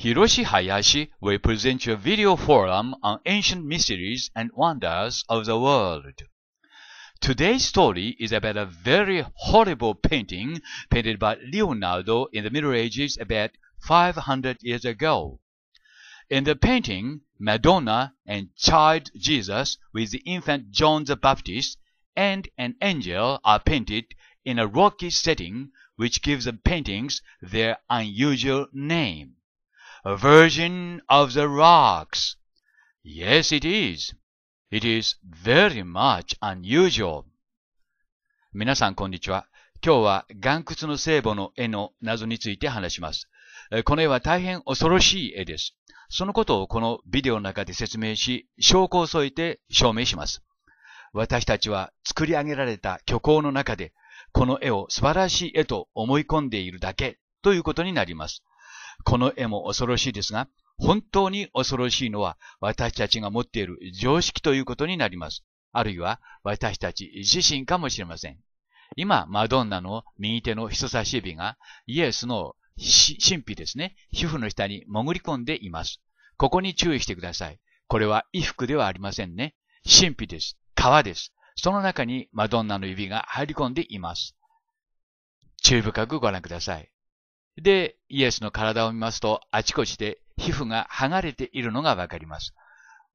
Hiroshi Hayashi will present a video forum on ancient mysteries and wonders of the world. Today's story is about a very horrible painting painted by Leonardo in the Middle Ages about 500 years ago. In the painting, Madonna and Child Jesus with the infant John the Baptist and an angel are painted in a rocky setting which gives the paintings their unusual name. a v e r s i n of the rocks. Yes, it is. It is very much unusual. 皆さん、こんにちは。今日は岩窟の聖母の絵の謎について話します。この絵は大変恐ろしい絵です。そのことをこのビデオの中で説明し、証拠を添えて証明します。私たちは作り上げられた虚構の中で、この絵を素晴らしい絵と思い込んでいるだけということになります。この絵も恐ろしいですが、本当に恐ろしいのは私たちが持っている常識ということになります。あるいは私たち自身かもしれません。今、マドンナの右手の人差し指がイエスの神秘ですね、皮膚の下に潜り込んでいます。ここに注意してください。これは衣服ではありませんね。神秘です。皮です。その中にマドンナの指が入り込んでいます。注意深くご覧ください。で、イエスの体を見ますと、あちこちで皮膚が剥がれているのがわかります。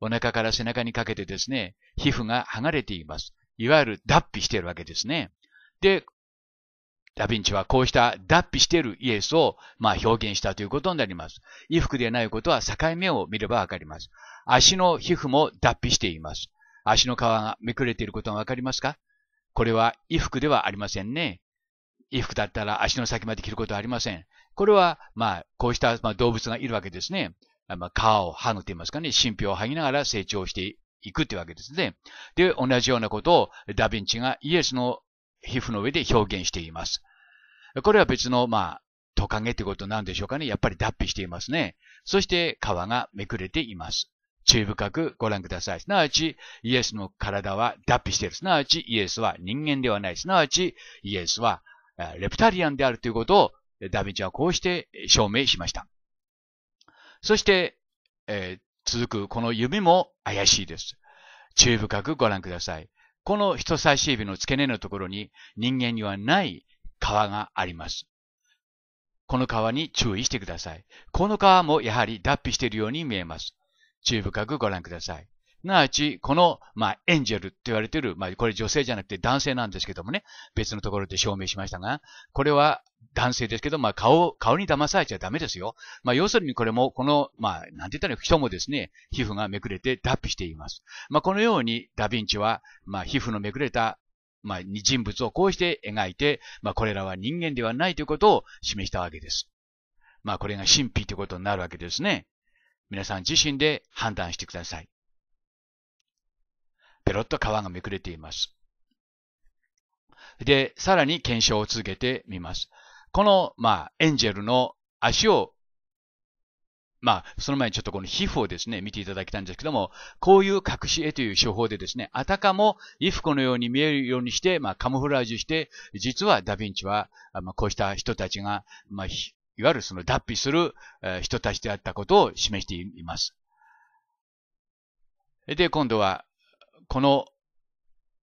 お腹から背中にかけてですね、皮膚が剥がれています。いわゆる脱皮しているわけですね。で、ダヴィンチはこうした脱皮しているイエスを、まあ、表現したということになります。衣服でないことは境目を見ればわかります。足の皮膚も脱皮しています。足の皮がめくれていることがわかりますかこれは衣服ではありませんね。衣服だったら足の先まで着ることはありません。これは、まあ、こうした、まあ、動物がいるわけですね。まあ、皮を剥ぐと言いますかね、神秘を剥ぎながら成長していくってわけですね。で、同じようなことをダヴィンチがイエスの皮膚の上で表現しています。これは別の、まあ、トカゲってことなんでしょうかね。やっぱり脱皮していますね。そして皮がめくれています。注意深くご覧ください。すなわち、イエスの体は脱皮している。すなわち、イエスは人間ではない。すなわち、イエスはレプタリアンであるということをダビンチはこうして証明しました。そして、えー、続くこの指も怪しいです。注意深くご覧ください。この人差し指の付け根のところに人間にはない皮があります。この皮に注意してください。この皮もやはり脱皮しているように見えます。注意深くご覧ください。なわち、この、まあ、エンジェルって言われている、まあ、これ女性じゃなくて男性なんですけどもね、別のところで証明しましたが、これは男性ですけど、まあ、顔、顔に騙されちゃダメですよ。まあ、要するにこれも、この、まあ、なんて言ったら人もですね、皮膚がめくれて脱皮しています。まあ、このように、ダヴィンチは、まあ、皮膚のめくれたまあ、人物をこうして描いて、まあ、これらは人間ではないということを示したわけです。まあ、これが神秘ということになるわけですね。皆さん自身で判断してください。ペロッと皮がめくれています。で、さらに検証を続けてみます。この、まあ、エンジェルの足を、まあ、その前にちょっとこの皮膚をですね、見ていただきたいんですけども、こういう隠し絵という手法でですね、あたかも衣服のように見えるようにして、まあ、カモフラージュして、実はダヴィンチは、まあ、こうした人たちが、まあ、いわゆるその脱皮する人たちであったことを示しています。で、今度は、この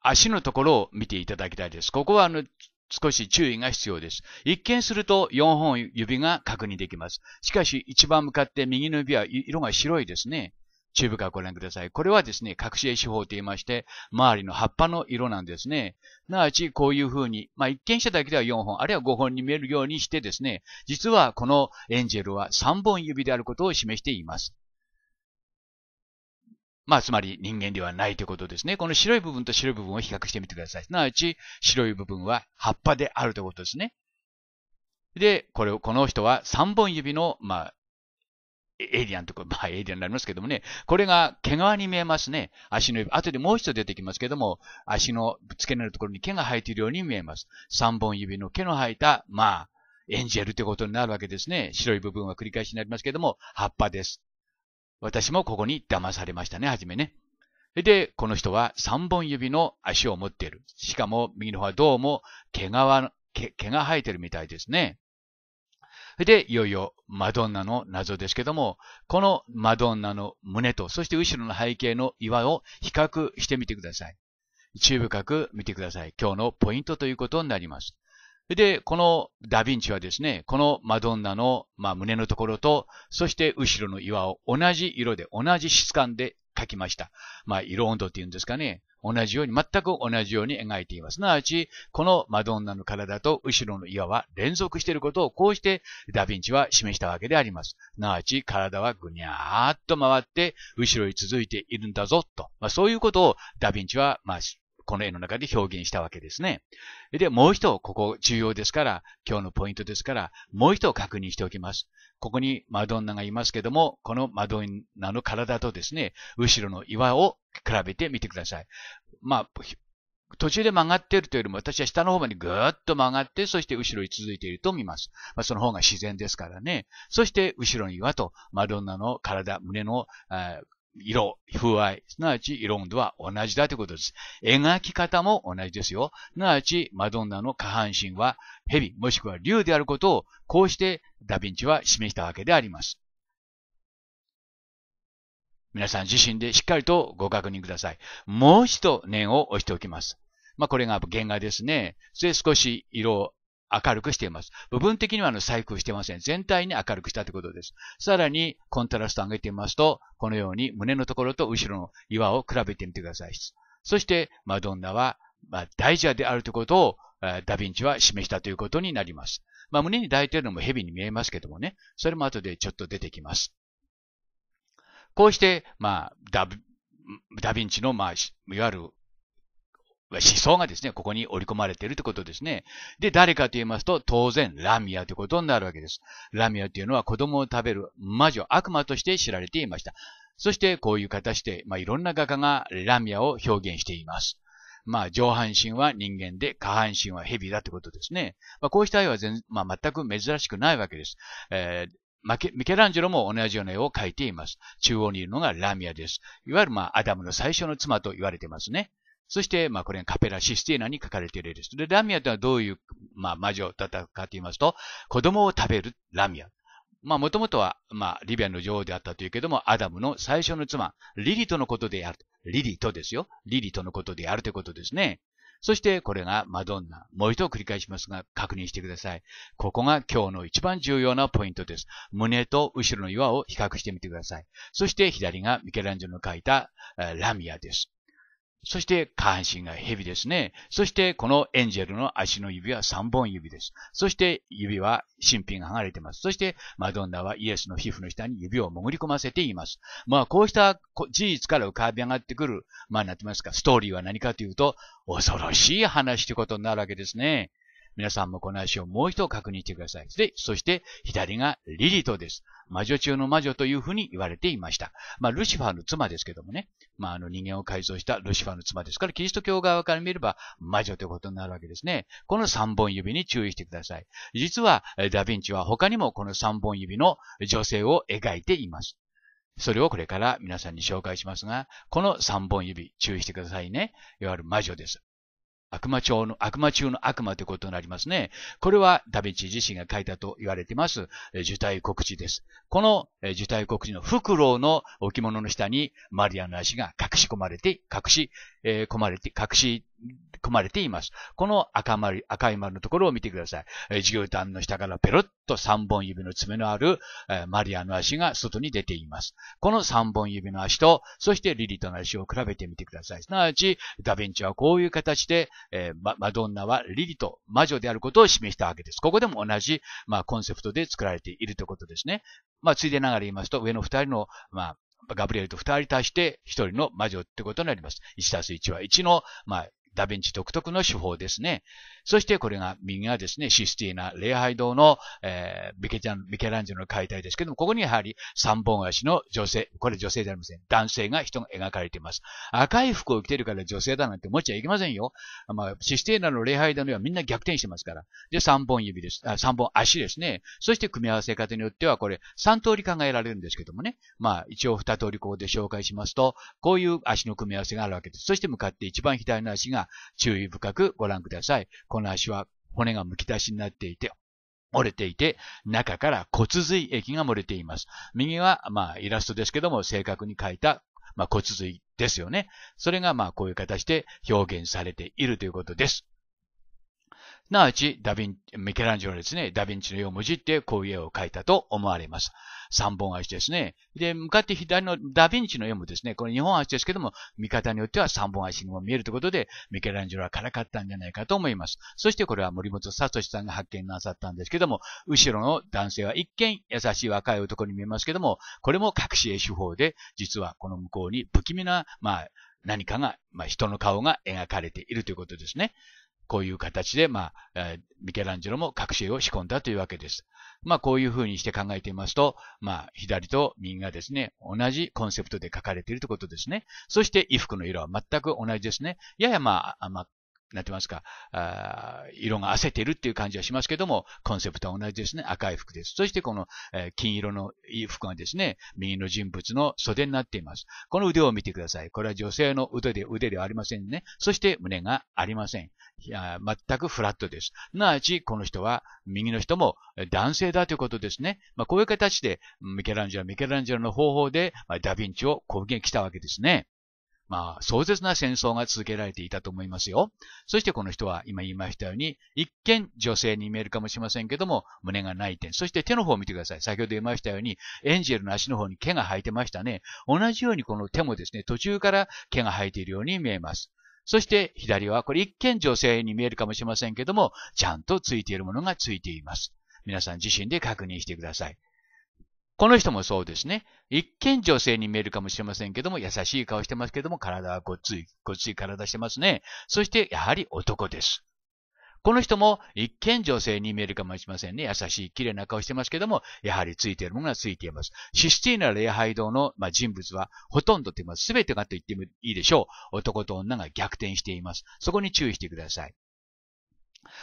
足のところを見ていただきたいです。ここはあの少し注意が必要です。一見すると4本指が確認できます。しかし一番向かって右の指は色が白いですね。チューブからご覧ください。これはですね、隠し絵手法と言いまして、周りの葉っぱの色なんですね。すなわち、こういう風に、まあ、一見しただけでは4本、あるいは5本に見えるようにしてですね、実はこのエンジェルは3本指であることを示しています。まあ、つまり人間ではないということですね。この白い部分と白い部分を比較してみてください。すなわち、白い部分は葉っぱであるということですね。で、これを、この人は3本指の、まあ、エイリアンとか、まあ、エイリアンになりますけどもね、これが毛皮に見えますね。足の指。後でもう一度出てきますけども、足の付け根のところに毛が生えているように見えます。3本指の毛の生えた、まあ、エンジェルということになるわけですね。白い部分は繰り返しになりますけども、葉っぱです。私もここに騙されましたね、はじめね。で、この人は三本指の足を持っている。しかも右の方はどうも毛が、毛毛が生えてるみたいですね。で、いよいよマドンナの謎ですけども、このマドンナの胸と、そして後ろの背景の岩を比較してみてください。注意深く見てください。今日のポイントということになります。で、このダヴィンチはですね、このマドンナの、まあ、胸のところと、そして後ろの岩を同じ色で、同じ質感で描きました。まあ、色温度っていうんですかね。同じように、全く同じように描いています。すなわち、このマドンナの体と後ろの岩は連続していることをこうしてダヴィンチは示したわけであります。すなわち、体はぐにゃーっと回って、後ろに続いているんだぞ、と。まあ、そういうことをダヴィンチは、まあ、この絵の中で表現したわけですね。で、もう一度、ここ重要ですから、今日のポイントですから、もう一度確認しておきます。ここにマドンナがいますけども、このマドンナの体とですね、後ろの岩を比べてみてください。まあ、途中で曲がっているというよりも、私は下の方までぐーっと曲がって、そして後ろに続いていると見ます。まあ、その方が自然ですからね。そして、後ろの岩と、マドンナの体、胸の、色、風合い、すなわち色温度は同じだということです。描き方も同じですよ。すなわち、マドンナの下半身は蛇、もしくは竜であることを、こうしてダヴィンチは示したわけであります。皆さん自身でしっかりとご確認ください。もう一度念を押しておきます。まあ、これが原画ですね。そ少し色を明るくしています。部分的にはあの細工してません。全体に明るくしたということです。さらに、コントラストを上げてみますと、このように胸のところと後ろの岩を比べてみてください。そして、マドンナは、ま大蛇であるということを、ダヴィンチは示したということになります。まあ、胸に抱いているのも蛇に見えますけどもね、それも後でちょっと出てきます。こうして、まあ、ダヴィンチの、まあ、いわゆる思想がですね、ここに織り込まれているということですね。で、誰かと言いますと、当然、ラミアということになるわけです。ラミアというのは子供を食べる魔女、悪魔として知られていました。そして、こういう形で、まあ、いろんな画家がラミアを表現しています。まあ、上半身は人間で、下半身は蛇だということですね。まあ、こうした絵は全,、まあ、全く珍しくないわけです。えーマケミケランジェロも同じような絵を描いています。中央にいるのがラミアです。いわゆるまあ、アダムの最初の妻と言われてますね。そして、まあ、これがカペラ・システィーナに書かれているです。で、ラミアとはどういう、まあ、魔女だったかと言いますと、子供を食べるラミア。まあ、もともとは、まあ、リビアの女王であったというけども、アダムの最初の妻、リリトのことである。リリトですよ。リリトのことであるということですね。そして、これがマドンナ。もう一度繰り返しますが、確認してください。ここが今日の一番重要なポイントです。胸と後ろの岩を比較してみてください。そして、左がミケランジョの書いた、ラミアです。そして下半身が蛇ですね。そしてこのエンジェルの足の指は3本指です。そして指は新品が剥がれています。そしてマドンナはイエスの皮膚の下に指を潜り込ませています。まあこうした事実から浮かび上がってくる、まあなってますか、ストーリーは何かというと、恐ろしい話ということになるわけですね。皆さんもこの足をもう一度確認してください。で、そして左がリリトです。魔女中の魔女というふうに言われていました。まあ、ルシファーの妻ですけどもね。まあ、あの人間を改造したルシファーの妻ですから、キリスト教側から見れば魔女ということになるわけですね。この三本指に注意してください。実は、ダヴィンチは他にもこの三本指の女性を描いています。それをこれから皆さんに紹介しますが、この三本指、注意してくださいね。いわゆる魔女です。悪魔中の、悪魔中の悪魔ということになりますね。これはダヴィンチ自身が書いたと言われています、受胎告知です。この受胎告知のフクロウの置物の下にマリアの足が隠し込まれて、隠し、え込まれて、隠し組まれています。この赤丸、赤い丸のところを見てください。えー、団の下からペロッと3本指の爪のある、えー、マリアの足が外に出ています。この3本指の足と、そしてリリトの足を比べてみてください。すなわち、ダヴィンチはこういう形で、えー、ママドンナはリリト、魔女であることを示したわけです。ここでも同じ、まあ、コンセプトで作られているということですね。まあ、ついでながら言いますと、上の2人の、まあ、ガブリエルと二人足して一人の魔女ってことになります。1足す1は1の、まあ、ダヴィンチ独特の手法ですね。そしてこれが、右がですね、システィーナ礼拝堂の、えー、ビケビケランジェロの解体ですけども、ここにやはり三本足の女性、これ女性じゃありません。男性が人が描かれています。赤い服を着てるから女性だなんて思っちゃいけませんよ。まあ、システィーナの礼拝堂にはみんな逆転してますから。で、三本指です。あ三本足ですね。そして組み合わせ方によっては、これ三通り考えられるんですけどもね。まあ、一応二通りここで紹介しますと、こういう足の組み合わせがあるわけです。そして向かって一番左の足が注意深くご覧ください。この足は骨がむき出しになっていて、折れていて、中から骨髄液が漏れています。右は、まあ、イラストですけども、正確に書いた、まあ、骨髄ですよね。それが、まあ、こういう形で表現されているということです。なわち、ダヴィン、ミケランジェロですね、ダヴィンチの絵を文字ってこういう絵を描いたと思われます。三本足ですね。で、向かって左のダヴィンチの絵もですね、これ二本足ですけども、見方によっては三本足にも見えるということで、ミケランジェロはからかったんじゃないかと思います。そしてこれは森本聡さんが発見なさったんですけども、後ろの男性は一見優しい若い男に見えますけども、これも隠し絵手法で、実はこの向こうに不気味な、まあ、何かが、まあ、人の顔が描かれているということですね。こういう形で、まあ、えー、ミケランジェロも隠し絵を仕込んだというわけです。まあ、こういうふうにして考えていますと、まあ、左と右がですね、同じコンセプトで書かれているということですね。そして、衣服の色は全く同じですね。ややまあ、まあ、なってますか、色が焦ってるっていう感じはしますけども、コンセプトは同じですね。赤い服です。そしてこの、えー、金色の服がですね、右の人物の袖になっています。この腕を見てください。これは女性の腕で、腕ではありませんね。そして胸がありません。いや全くフラットです。なあち、この人は、右の人も男性だということですね。まあ、こういう形で、ミケランジェロ、ミケランジェロの方法で、ダヴィンチを攻撃したわけですね。まあ、壮絶な戦争が続けられていたと思いますよ。そしてこの人は今言いましたように、一見女性に見えるかもしれませんけども、胸がない点。そして手の方を見てください。先ほど言いましたように、エンジェルの足の方に毛が生えてましたね。同じようにこの手もですね、途中から毛が生えているように見えます。そして左は、これ一見女性に見えるかもしれませんけども、ちゃんとついているものがついています。皆さん自身で確認してください。この人もそうですね。一見女性に見えるかもしれませんけども、優しい顔してますけども、体はごっつい、ごっつい体してますね。そして、やはり男です。この人も一見女性に見えるかもしれませんね。優しい、綺麗な顔してますけども、やはりついているものがついています。システィーナ礼拝堂の、まあ、人物は、ほとんどと言います。すべてがと言ってもいいでしょう。男と女が逆転しています。そこに注意してください。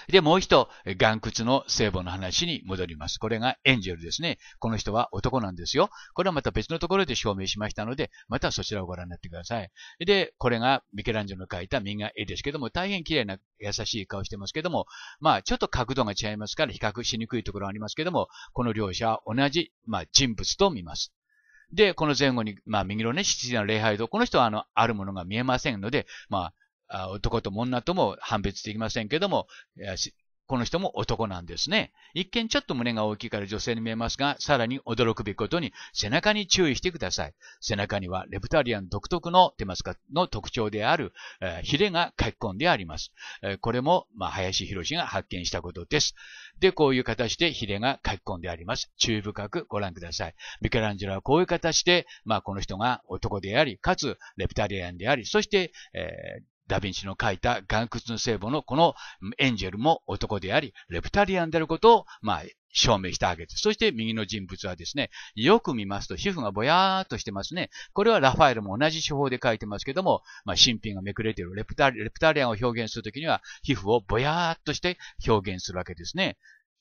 で、もう一岩窟の聖母の話に戻ります。これがエンジェルですね。この人は男なんですよ。これはまた別のところで証明しましたので、またそちらをご覧になってください。で、これがミケランジェロの描いた右が絵ですけども、大変綺麗な優しい顔してますけども、まあ、ちょっと角度が違いますから比較しにくいところがありますけども、この両者は同じ、まあ、人物と見ます。で、この前後に、まあ、右のね、七時の礼拝堂、この人は、あの、あるものが見えませんので、まあ、男とも女とも判別できませんけども、この人も男なんですね。一見ちょっと胸が大きいから女性に見えますが、さらに驚くべきことに背中に注意してください。背中にはレプタリアン独特の、出ますか、の特徴である、えー、ヒレが書き込んであります。えー、これも、まあ、林博士が発見したことです。で、こういう形でヒレが書き込んであります。注意深くご覧ください。ミケランジェラはこういう形で、まあ、この人が男であり、かつレプタリアンであり、そして、えー、ダヴィンチの書いた岩窟の聖母のこのエンジェルも男であり、レプタリアンであることを、まあ、証明したわけです。そして右の人物はですね、よく見ますと皮膚がぼやーっとしてますね。これはラファエルも同じ手法で書いてますけども、まあ、新品がめくれているレプタレプタリアンを表現するときには、皮膚をぼやーっとして表現するわけですね。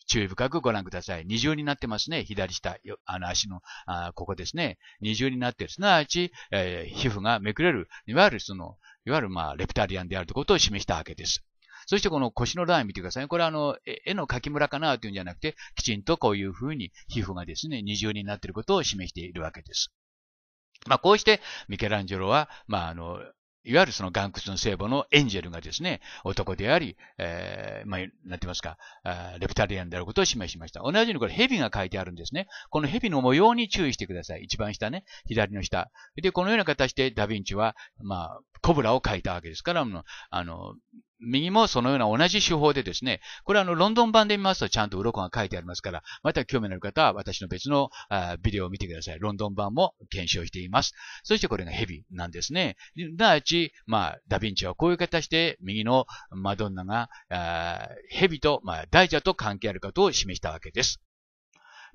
注意深くご覧ください。二重になってますね。左下、あの足の、あここですね。二重になってる。すなわち、えー、皮膚がめくれる。いわゆるその、いわゆるまあ、レプタリアンであるということを示したわけです。そしてこの腰のライン見てください。これはあの、絵の描きムラかなというんじゃなくて、きちんとこういうふうに皮膚がですね、二重になっていることを示しているわけです。まあ、こうして、ミケランジェロは、まあ、あの、いわゆるその岩窟の聖母のエンジェルがですね、男であり、えー、まあ、なんて言いますか、レプタリアンであることを示しました。同じようにこれ蛇が書いてあるんですね。この蛇の模様に注意してください。一番下ね、左の下。で、このような形でダヴィンチは、まあ、コブラを書いたわけですから、あの、右もそのような同じ手法でですね、これはあの、ロンドン版で見ますとちゃんと鱗が書いてありますから、また興味のある方は私の別のあビデオを見てください。ロンドン版も検証しています。そしてこれがヘビなんですね。第ち、まあ、ダヴィンチはこういう形で右のマドンナが、ヘビと、まあ、大蛇と関係あることを示したわけです。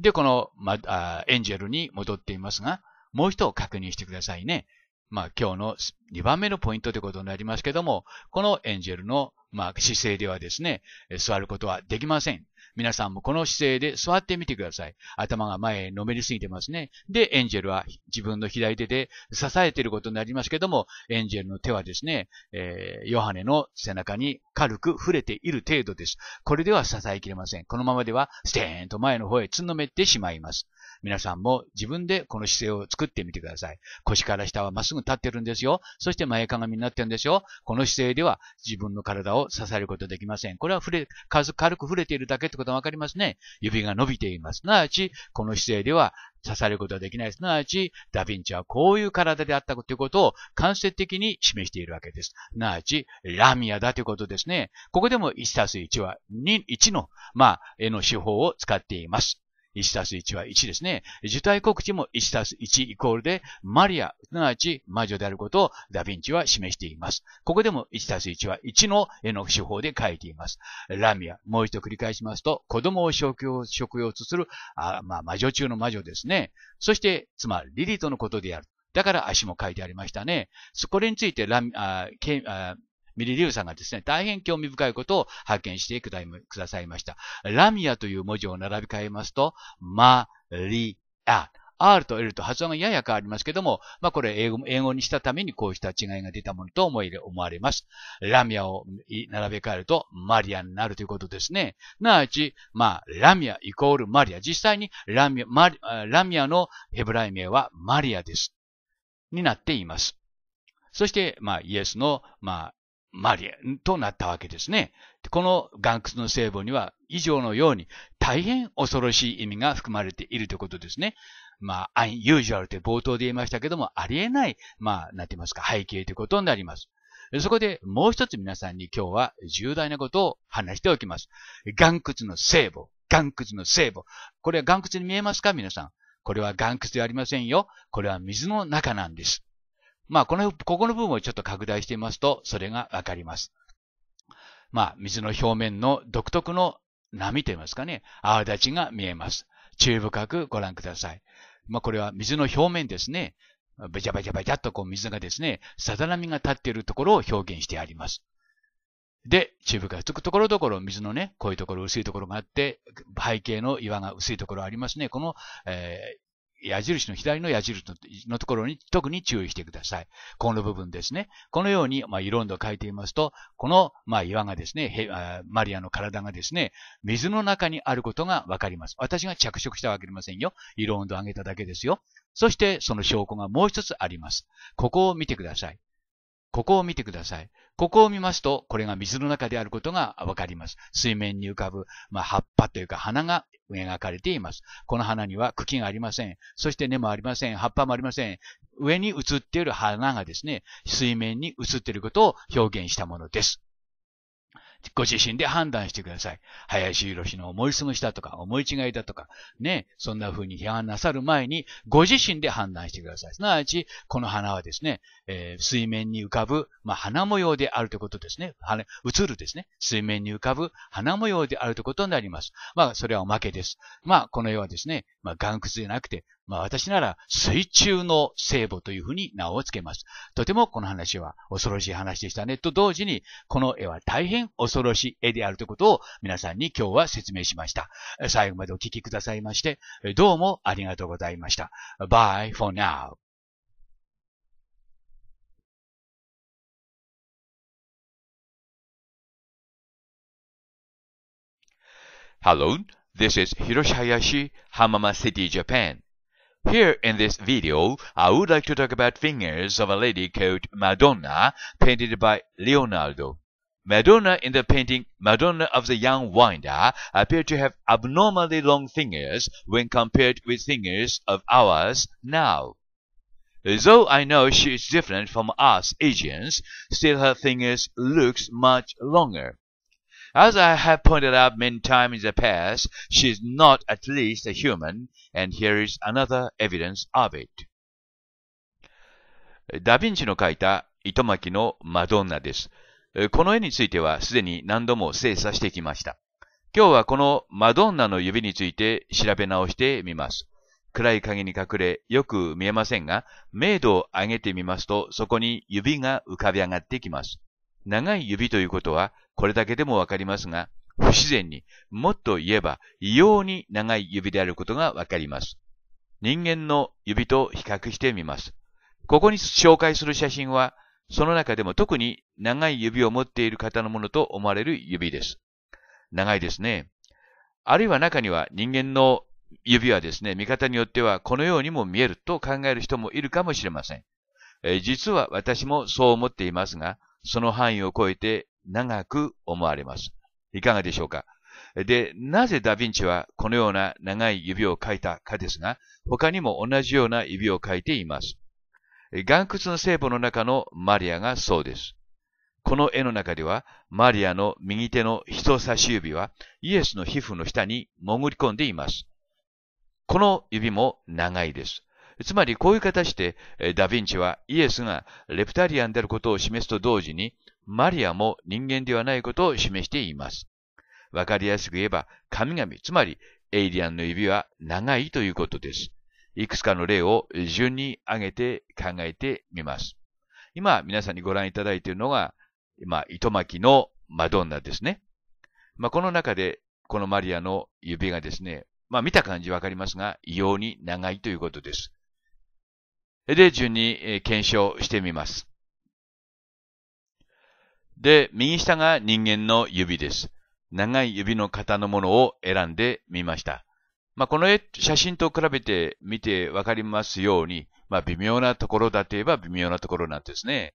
で、この、まあ、エンジェルに戻っていますが、もう一度確認してくださいね。まあ今日の2番目のポイントということになりますけども、このエンジェルのまあ姿勢ではですね、座ることはできません。皆さんもこの姿勢で座ってみてください。頭が前へのめりすぎてますね。で、エンジェルは自分の左手で支えていることになりますけども、エンジェルの手はですね、えー、ヨハネの背中に軽く触れている程度です。これでは支えきれません。このままでは、ステーンと前の方へつんのめってしまいます。皆さんも自分でこの姿勢を作ってみてください。腰から下はまっすぐ立ってるんですよ。そして前かがみになってるんですよ。この姿勢では自分の体を支えることできません。これは触れ、軽く触れているだけってことがわかりますね。指が伸びています。すなわち、この姿勢では刺されることはできない。すなわち、ダヴィンチはこういう体であったということを間接的に示しているわけです。すなわち、ラミアだということですね。ここでも1たす1は2、1の、まあ、絵の手法を使っています。1たす1は1ですね。受胎告知も1たす1イコールで、マリア、すなわち魔女であることをダヴィンチは示しています。ここでも1たす1は1の絵の手法で書いています。ラミア、もう一度繰り返しますと、子供を食用食用とする、あまあ、魔女中の魔女ですね。そして、妻、リリトのことである。だから足も書いてありましたね。そこについてラミあケミリリュウさんがですね、大変興味深いことを発見してくださいました。ラミアという文字を並び替えますと、マリア。R と L と発音がやや変わりますけども、まあこれ英語英語にしたためにこうした違いが出たものと思い思われます。ラミアを並べ替えるとマリアになるということですね。なあち、まあラミアイコールマリア。実際にラミア、マリラミアのヘブライ名はマリアです。になっています。そして、まあイエスの、まあマリアとなったわけですね。この岩窟の聖母には以上のように大変恐ろしい意味が含まれているということですね。まあ、unusual って冒頭で言いましたけども、ありえない、まあ、なんて言いますか、背景ということになります。そこでもう一つ皆さんに今日は重大なことを話しておきます。岩窟の聖母、岩窟の聖母。これは岩窟に見えますか皆さん。これは岩窟ではありませんよ。これは水の中なんです。まあ、この、ここの部分をちょっと拡大してみますと、それがわかります。まあ、水の表面の独特の波といいますかね、泡立ちが見えます。注意深くご覧ください。まあ、これは水の表面ですね。べちゃべちゃべちゃっとこう水がですね、さざ波が立っているところを表現してあります。で、中ューがつくところどころ、水のね、こういうところ、薄いところがあって、背景の岩が薄いところありますね。この、え矢印の左の矢印のところに特に注意してください。この部分ですね。このように、まあ、色温度を変えていますと、この、まあ、岩がですね、マリアの体がですね、水の中にあることがわかります。私が着色したわけありませんよ。色温度を上げただけですよ。そして、その証拠がもう一つあります。ここを見てください。ここを見てください。ここを見ますと、これが水の中であることがわかります。水面に浮かぶ、まあ、葉っぱというか花が描かれています。この花には茎がありません。そして根もありません。葉っぱもありません。上に映っている花がですね、水面に映っていることを表現したものです。ご自身で判断してください。林博の思い過ごしだとか、思い違いだとか、ね、そんな風に批判なさる前に、ご自身で判断してください。すなわち、この花はですね、えー、水面に浮かぶ、まあ、花模様であるということですね。花、映るですね。水面に浮かぶ花模様であるということになります。まあ、それはおまけです。まあ、この世はですね、まあ、岩窟ゃなくて、まあ私なら水中の聖母というふうに名を付けます。とてもこの話は恐ろしい話でしたね。と同時に、この絵は大変恐ろしい絵であるということを皆さんに今日は説明しました。最後までお聞きくださいまして、どうもありがとうございました。Bye for now. Hello, this is Hiroshi Hayashi, Hamama City, Japan. Here in this video, I would like to talk about fingers of a lady called Madonna, painted by Leonardo. Madonna in the painting Madonna of the Young Winder appeared to have abnormally long fingers when compared with fingers of ours now. Though I know she is different from us Asians, still her fingers looks much longer. As I have pointed out many times in the past, she is not at least a human, and here is another evidence of it. ダヴィンチの描いた糸巻のマドンナです。この絵についてはすでに何度も精査してきました。今日はこのマドンナの指について調べ直してみます。暗い影に隠れよく見えませんが、明度を上げてみますとそこに指が浮かび上がってきます。長い指ということは、これだけでもわかりますが、不自然に、もっと言えば、異様に長い指であることがわかります。人間の指と比較してみます。ここに紹介する写真は、その中でも特に長い指を持っている方のものと思われる指です。長いですね。あるいは中には人間の指はですね、見方によってはこのようにも見えると考える人もいるかもしれません。え実は私もそう思っていますが、その範囲を超えて長く思われます。いかがでしょうかで、なぜダヴィンチはこのような長い指を描いたかですが、他にも同じような指を描いています。岩窟の聖母の中のマリアがそうです。この絵の中では、マリアの右手の人差し指はイエスの皮膚の下に潜り込んでいます。この指も長いです。つまりこういう形で、ダヴィンチはイエスがレプタリアンであることを示すと同時に、マリアも人間ではないことを示しています。わかりやすく言えば、神々、つまりエイリアンの指は長いということです。いくつかの例を順に挙げて考えてみます。今、皆さんにご覧いただいているのが、今、糸巻きのマドンナですね。まあ、この中で、このマリアの指がですね、まあ、見た感じわかりますが、異様に長いということです。で、順に検証してみます。で、右下が人間の指です。長い指の型のものを選んでみました。まあ、この写真と比べてみてわかりますように、まあ、微妙なところだといえば微妙なところなんですね。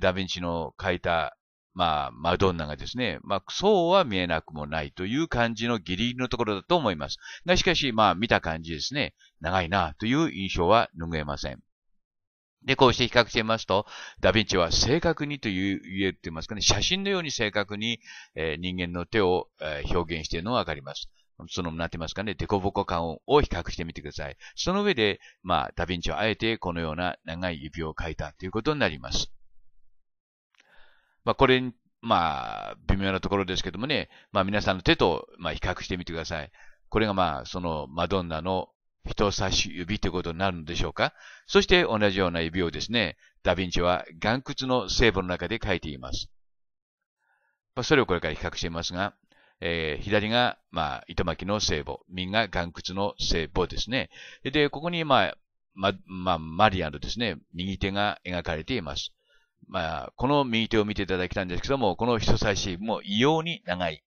ダヴィンチの描いた、まあ、マドンナがですね、まあ、そうは見えなくもないという感じのギリギリのところだと思います。が、しかし、まあ、見た感じですね、長いなという印象は拭えません。で、こうして比較してみますと、ダヴィンチは正確にという、言えてますかね、写真のように正確に、えー、人間の手を、えー、表現しているのがわかります。その、なってますかね、デコボコ感を比較してみてください。その上で、まあ、ダヴィンチはあえてこのような長い指を書いたということになります。まあ、これ、まあ、微妙なところですけどもね、まあ、皆さんの手と、まあ、比較してみてください。これがまあ、そのマドンナの人差し指ということになるのでしょうかそして同じような指をですね、ダヴィンチは岩屈の聖母の中で書いています。まあ、それをこれから比較していますが、えー、左が、まあ、糸巻きの聖母、右が岩屈の聖母ですね。で、ここに、まあ、ま、まあ、マリアのですね、右手が描かれています。まあ、この右手を見ていただきたいんですけども、この人差し指も異様に長い。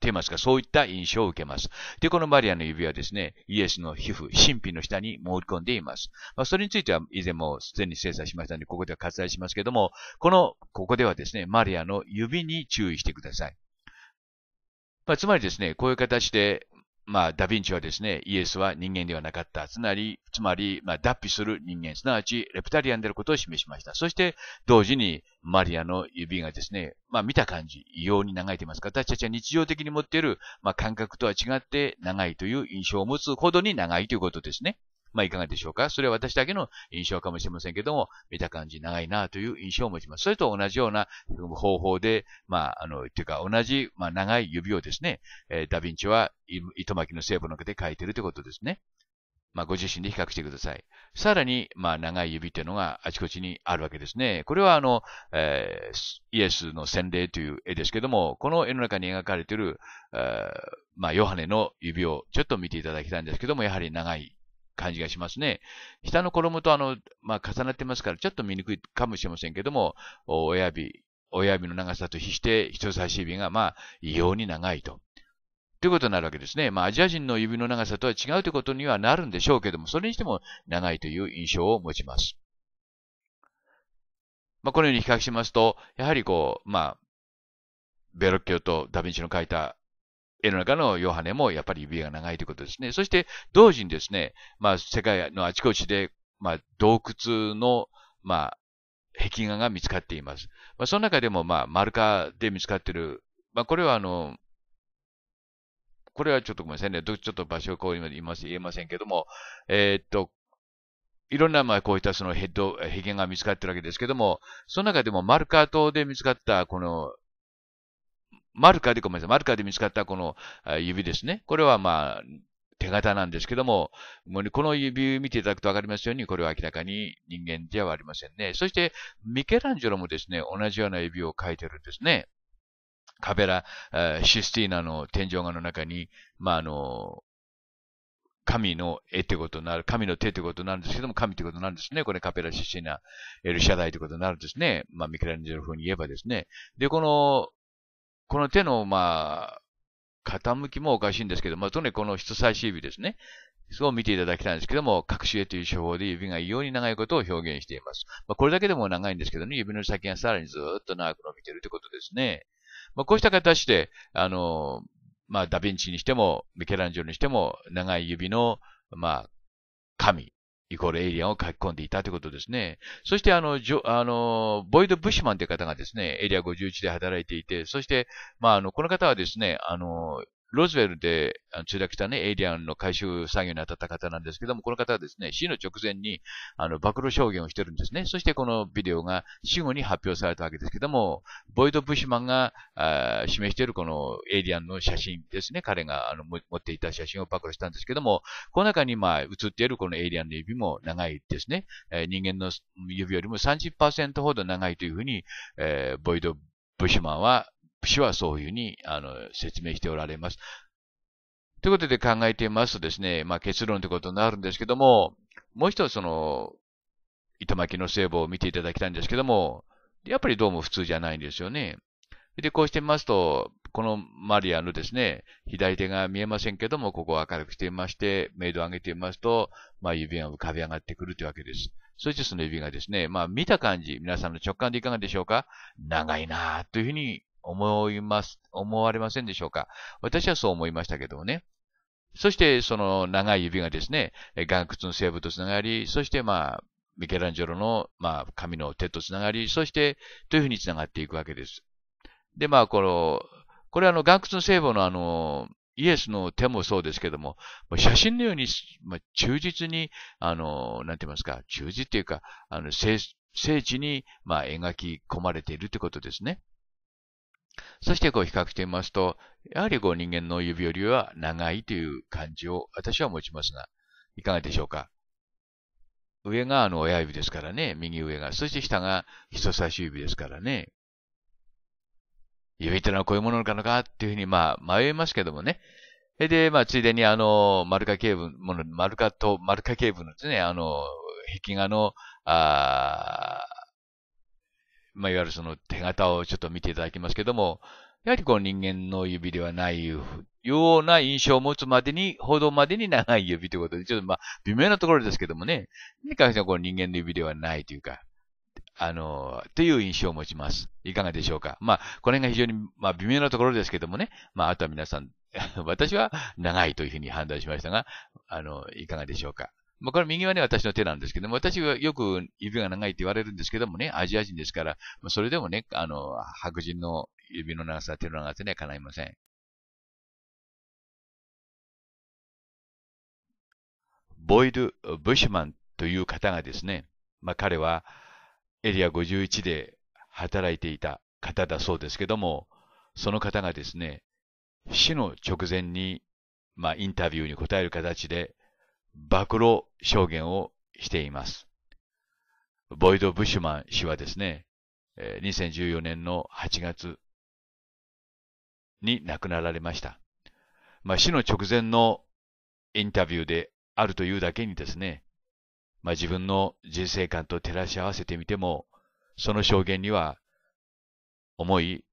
て言いますか、そういった印象を受けます。で、このマリアの指はですね、イエスの皮膚、神秘の下に潜り込んでいます。まあ、それについては以前も既に精査しましたので、ここでは割愛しますけども、この、ここではですね、マリアの指に注意してください。まあ、つまりですね、こういう形で、まあ、ダヴィンチはですね、イエスは人間ではなかった。つまり、つまり、まあ、脱皮する人間、すなわち、レプタリアンであることを示しました。そして、同時に、マリアの指がですね、まあ、見た感じ、異様に長いています。私たちは日常的に持っている、まあ、感覚とは違って長いという印象を持つほどに長いということですね。まあ、いかがでしょうかそれは私だけの印象かもしれませんけども、見た感じ長いなという印象を持ちます。それと同じような方法で、まあ、あの、というか同じ、まあ、長い指をですね、えダヴィンチは糸巻きの成分の中で書いてるということですね。まあ、ご自身で比較してください。さらに、まあ、長い指というのがあちこちにあるわけですね。これは、あの、えー、イエスの洗礼という絵ですけども、この絵の中に描かれている、えー、まあ、ヨハネの指をちょっと見ていただきたいんですけども、やはり長い感じがしますね。下の衣とあの、まあ、重なってますから、ちょっと見にくいかもしれませんけども、親指、親指の長さと比して人差し指が、まあ、異様に長いと。ということになるわけですね。まあ、アジア人の指の長さとは違うということにはなるんでしょうけども、それにしても長いという印象を持ちます。まあ、このように比較しますと、やはりこう、まあ、ベロッキョとダヴィンチの書いた絵の中のヨハネもやっぱり指が長いということですね。そして同時にですね、まあ世界のあちこちで、まあ洞窟の、まあ壁画が見つかっています。まあその中でもまあ丸カで見つかっている、まあこれはあの、これはちょっとごめんなさいね。ちょっと場所をこう言います言えませんけども、えー、っと、いろんな、まあ、こういったそのヘッド、ヘゲが見つかってるわけですけども、その中でもマルカー島で見つかった、このマルカで、ごめんなさい、マルカで見つかったこの指ですね。これはまあ、手形なんですけども、この指を見ていただくとわかりますように、これは明らかに人間ではありませんね。そして、ミケランジェロもですね、同じような指を描いてるんですね。カベラ、システィーナの天井画の中に、まあ、あの、神の絵ってことになる、神の手ってことなんですけども、神ってことなんですね。これカペラシーナ、エルシャダイってことになるんですね。まあ、ミケランジェロ風に言えばですね。で、このこの手の、まあ、傾きもおかしいんですけど、まあ、とにかくこの人差し指ですね。そう見ていただきたいんですけども、隠し絵という手法で指が異様に長いことを表現しています。まあ、これだけでも長いんですけどね、指の先がさらにずっと長く伸びているということですね。まあ、こうした形で、あの、まあ、ダヴィンチにしても、ミケランジョにしても、長い指の、まあ、神イコールエイリアンを書き込んでいたということですね。そして、あの、ジョ、あの、ボイド・ブッシュマンという方がですね、エリア51で働いていて、そして、まあ、あの、この方はですね、あの、ロズウェルで墜落したね、エイリアンの回収作業に当たった方なんですけども、この方はですね、死の直前に、あの、暴露証言をしてるんですね。そしてこのビデオが死後に発表されたわけですけども、ボイド・ブシュマンが、あ示しているこのエイリアンの写真ですね。彼があの持っていた写真を暴露したんですけども、この中にまあ写っているこのエイリアンの指も長いですね。えー、人間の指よりも30%ほど長いというふうに、えー、ボイド・ブシュマンは氏はそういうふうにあの説明しておられます。ということで考えてみますとですね、まあ、結論ということになるんですけども、もう一つその、糸巻きの聖母を見ていただきたいんですけども、やっぱりどうも普通じゃないんですよね。で、こうしてみますと、このマリアのですね、左手が見えませんけども、ここを明るくしていまして、メイドを上げてみますと、まあ、指が浮かび上がってくるというわけです。そしてその指がですね、まあ、見た感じ、皆さんの直感でいかがでしょうか長いなというふうに思います、思われませんでしょうか私はそう思いましたけどもね。そして、その長い指がですね、岩窟の聖母とつながり、そして、まあ、ミケランジェロの、まあ、神の手とつながり、そして、というふうにつながっていくわけです。で、まあ、この、これはあの、岩窟の聖母のあの、イエスの手もそうですけども、写真のように、まあ、忠実に、あの、なんて言いますか、忠実というか、あの、聖地に、まあ、描き込まれているということですね。そしてこう比較してみますと、やはりこう人間の指よりは長いという感じを私は持ちますが、いかがでしょうか上があの親指ですからね、右上が。そして下が人差し指ですからね。指ってのはこういうものなのかっていうふうに、まあ、迷いますけどもね。で、まあ、ついでに、あの、丸化形文、もの、丸化と、丸化形文のですね、あの、壁画の、あまあ、いわゆるその手形をちょっと見ていただきますけども、やはりこう人間の指ではないような印象を持つまでに、報道までに長い指ということで、ちょっとまあ、微妙なところですけどもね、に関してはこう人間の指ではないというか、あの、という印象を持ちます。いかがでしょうか。まあ、この辺が非常に、まあ、微妙なところですけどもね、まあ、あとは皆さん、私は長いというふうに判断しましたが、あの、いかがでしょうか。まあ、これ右はね、私の手なんですけども、私はよく指が長いって言われるんですけどもね、アジア人ですから、まあ、それでもね、あの、白人の指の長さ、手の長さにはかないません。ボイド・ブッシュマンという方がですね、まあ、彼はエリア51で働いていた方だそうですけども、その方がですね、死の直前に、まあ、インタビューに答える形で、暴露証言をしています。ボイド・ブッシュマン氏はですね、2014年の8月に亡くなられました。まあ、死の直前のインタビューであるというだけにですね、まあ、自分の人生観と照らし合わせてみても、その証言には重い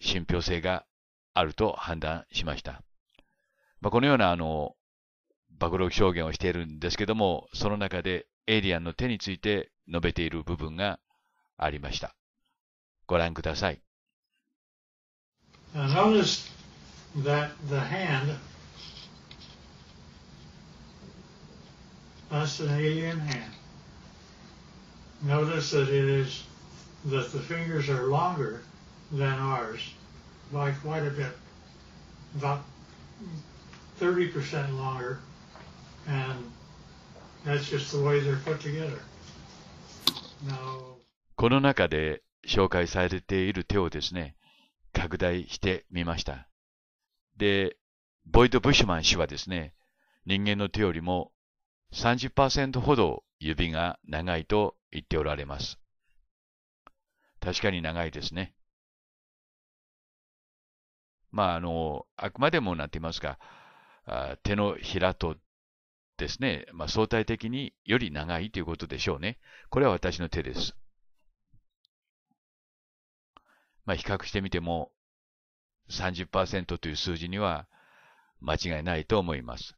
信憑性があると判断しました。まあ、このようなあの暴露表現をしているんですけども、その中でエイリアンの手について述べている部分がありました。ご覧ください。この中で紹介されている手をですね、拡大してみました。で、ボイド・ブッシュマン氏はですね、人間の手よりも30%ほど指が長いと言っておられます。確かに長いですね。まあ、あの、あくまでもなんて言いますか、あ手のひらとですね、まあ、相対的により長いということでしょうね。これは私の手です。まあ、比較してみても30%という数字には間違いないと思います。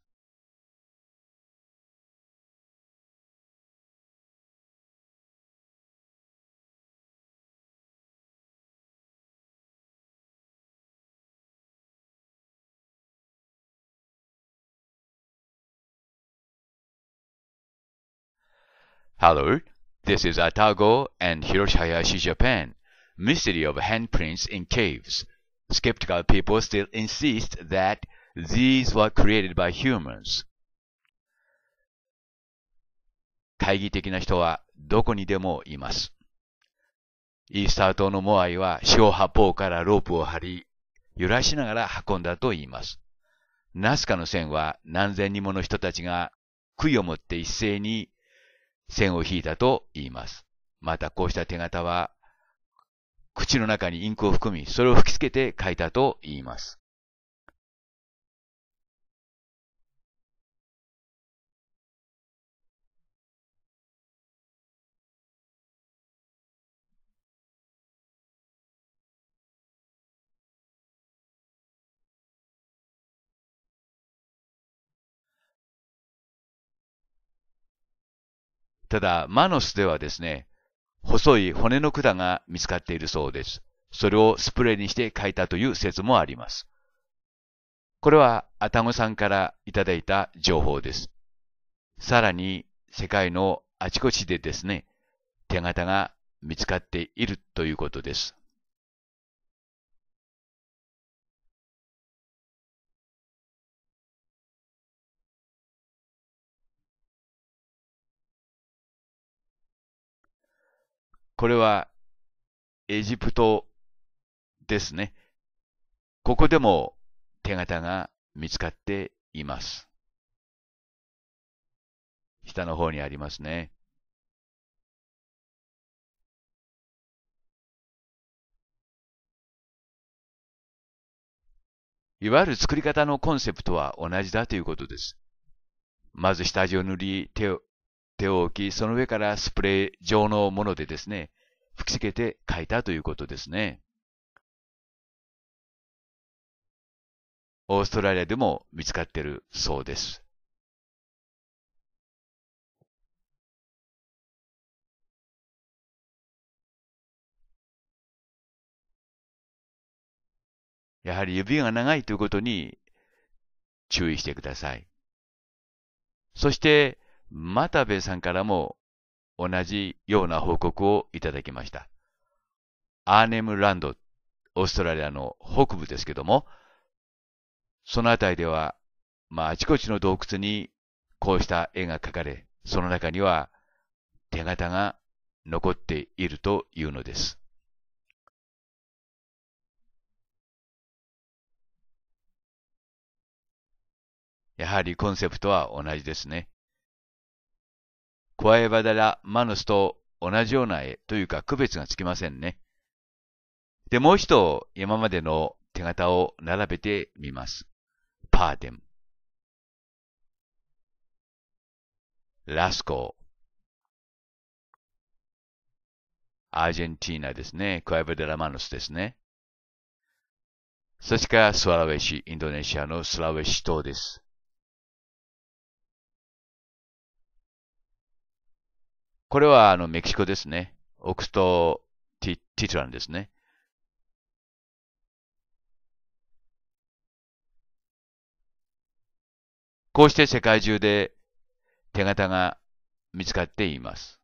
Hello, this is Atago and Hiroshayashi, Japan. Mystery of handprints in caves. Skeptical people still insist that these were created by humans. 懐疑的な人はどこにでもいます。イースター島のモアイは小八方からロープを張り、揺らしながら運んだと言います。ナスカの線は何千人もの人たちが悔いを持って一斉に線を引いたと言います。またこうした手形は、口の中にインクを含み、それを吹き付けて書いたと言います。ただ、マノスではですね、細い骨の管が見つかっているそうです。それをスプレーにして書いたという説もあります。これはアタゴさんからいただいた情報です。さらに、世界のあちこちでですね、手形が見つかっているということです。これはエジプトですね。ここでも手形が見つかっています。下の方にありますね。いわゆる作り方のコンセプトは同じだということです。まず下地を塗り、手を手を置き、その上からスプレー状のものでですね、吹き付けて書いたということですね。オーストラリアでも見つかっているそうです。やはり指が長いということに注意してください。そして、又兵衛さんからも同じような報告をいただきました。アーネムランド、オーストラリアの北部ですけども、その辺りでは、まあ、あちこちの洞窟にこうした絵が描かれ、その中には手形が残っているというのです。やはりコンセプトは同じですね。加エバだラ・マヌスと同じような絵というか区別がつきませんね。で、もう一度今までの手形を並べてみます。パーテン、ラスコアージェンティーナですね。クワイブ・デ・ラマノスですね。そしてらスワラウェシ、インドネシアのスラウェシ島です。これはあのメキシコですね。オクストティティトランですね。こうして世界中で手形が見つかっています。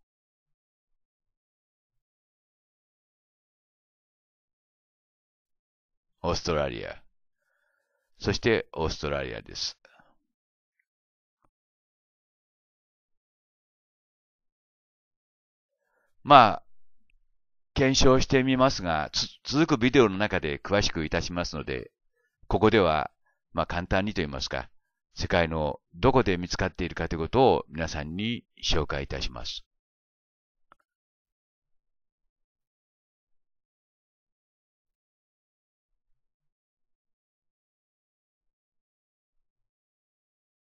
オーストラリア。そしてオーストラリアです。まあ、検証してみますが、続くビデオの中で詳しくいたしますので、ここでは、まあ簡単にと言いますか、世界のどこで見つかっているかということを皆さんに紹介いたします。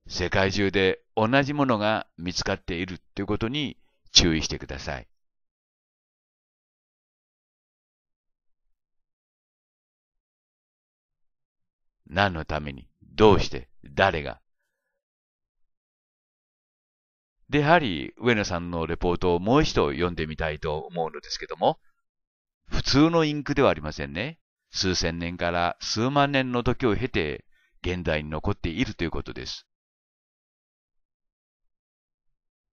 世界中で同じものが見つかっているということに注意してください。何のためにどうして誰がで、やはり、上野さんのレポートをもう一度読んでみたいと思うのですけども、普通のインクではありませんね。数千年から数万年の時を経て、現代に残っているということです。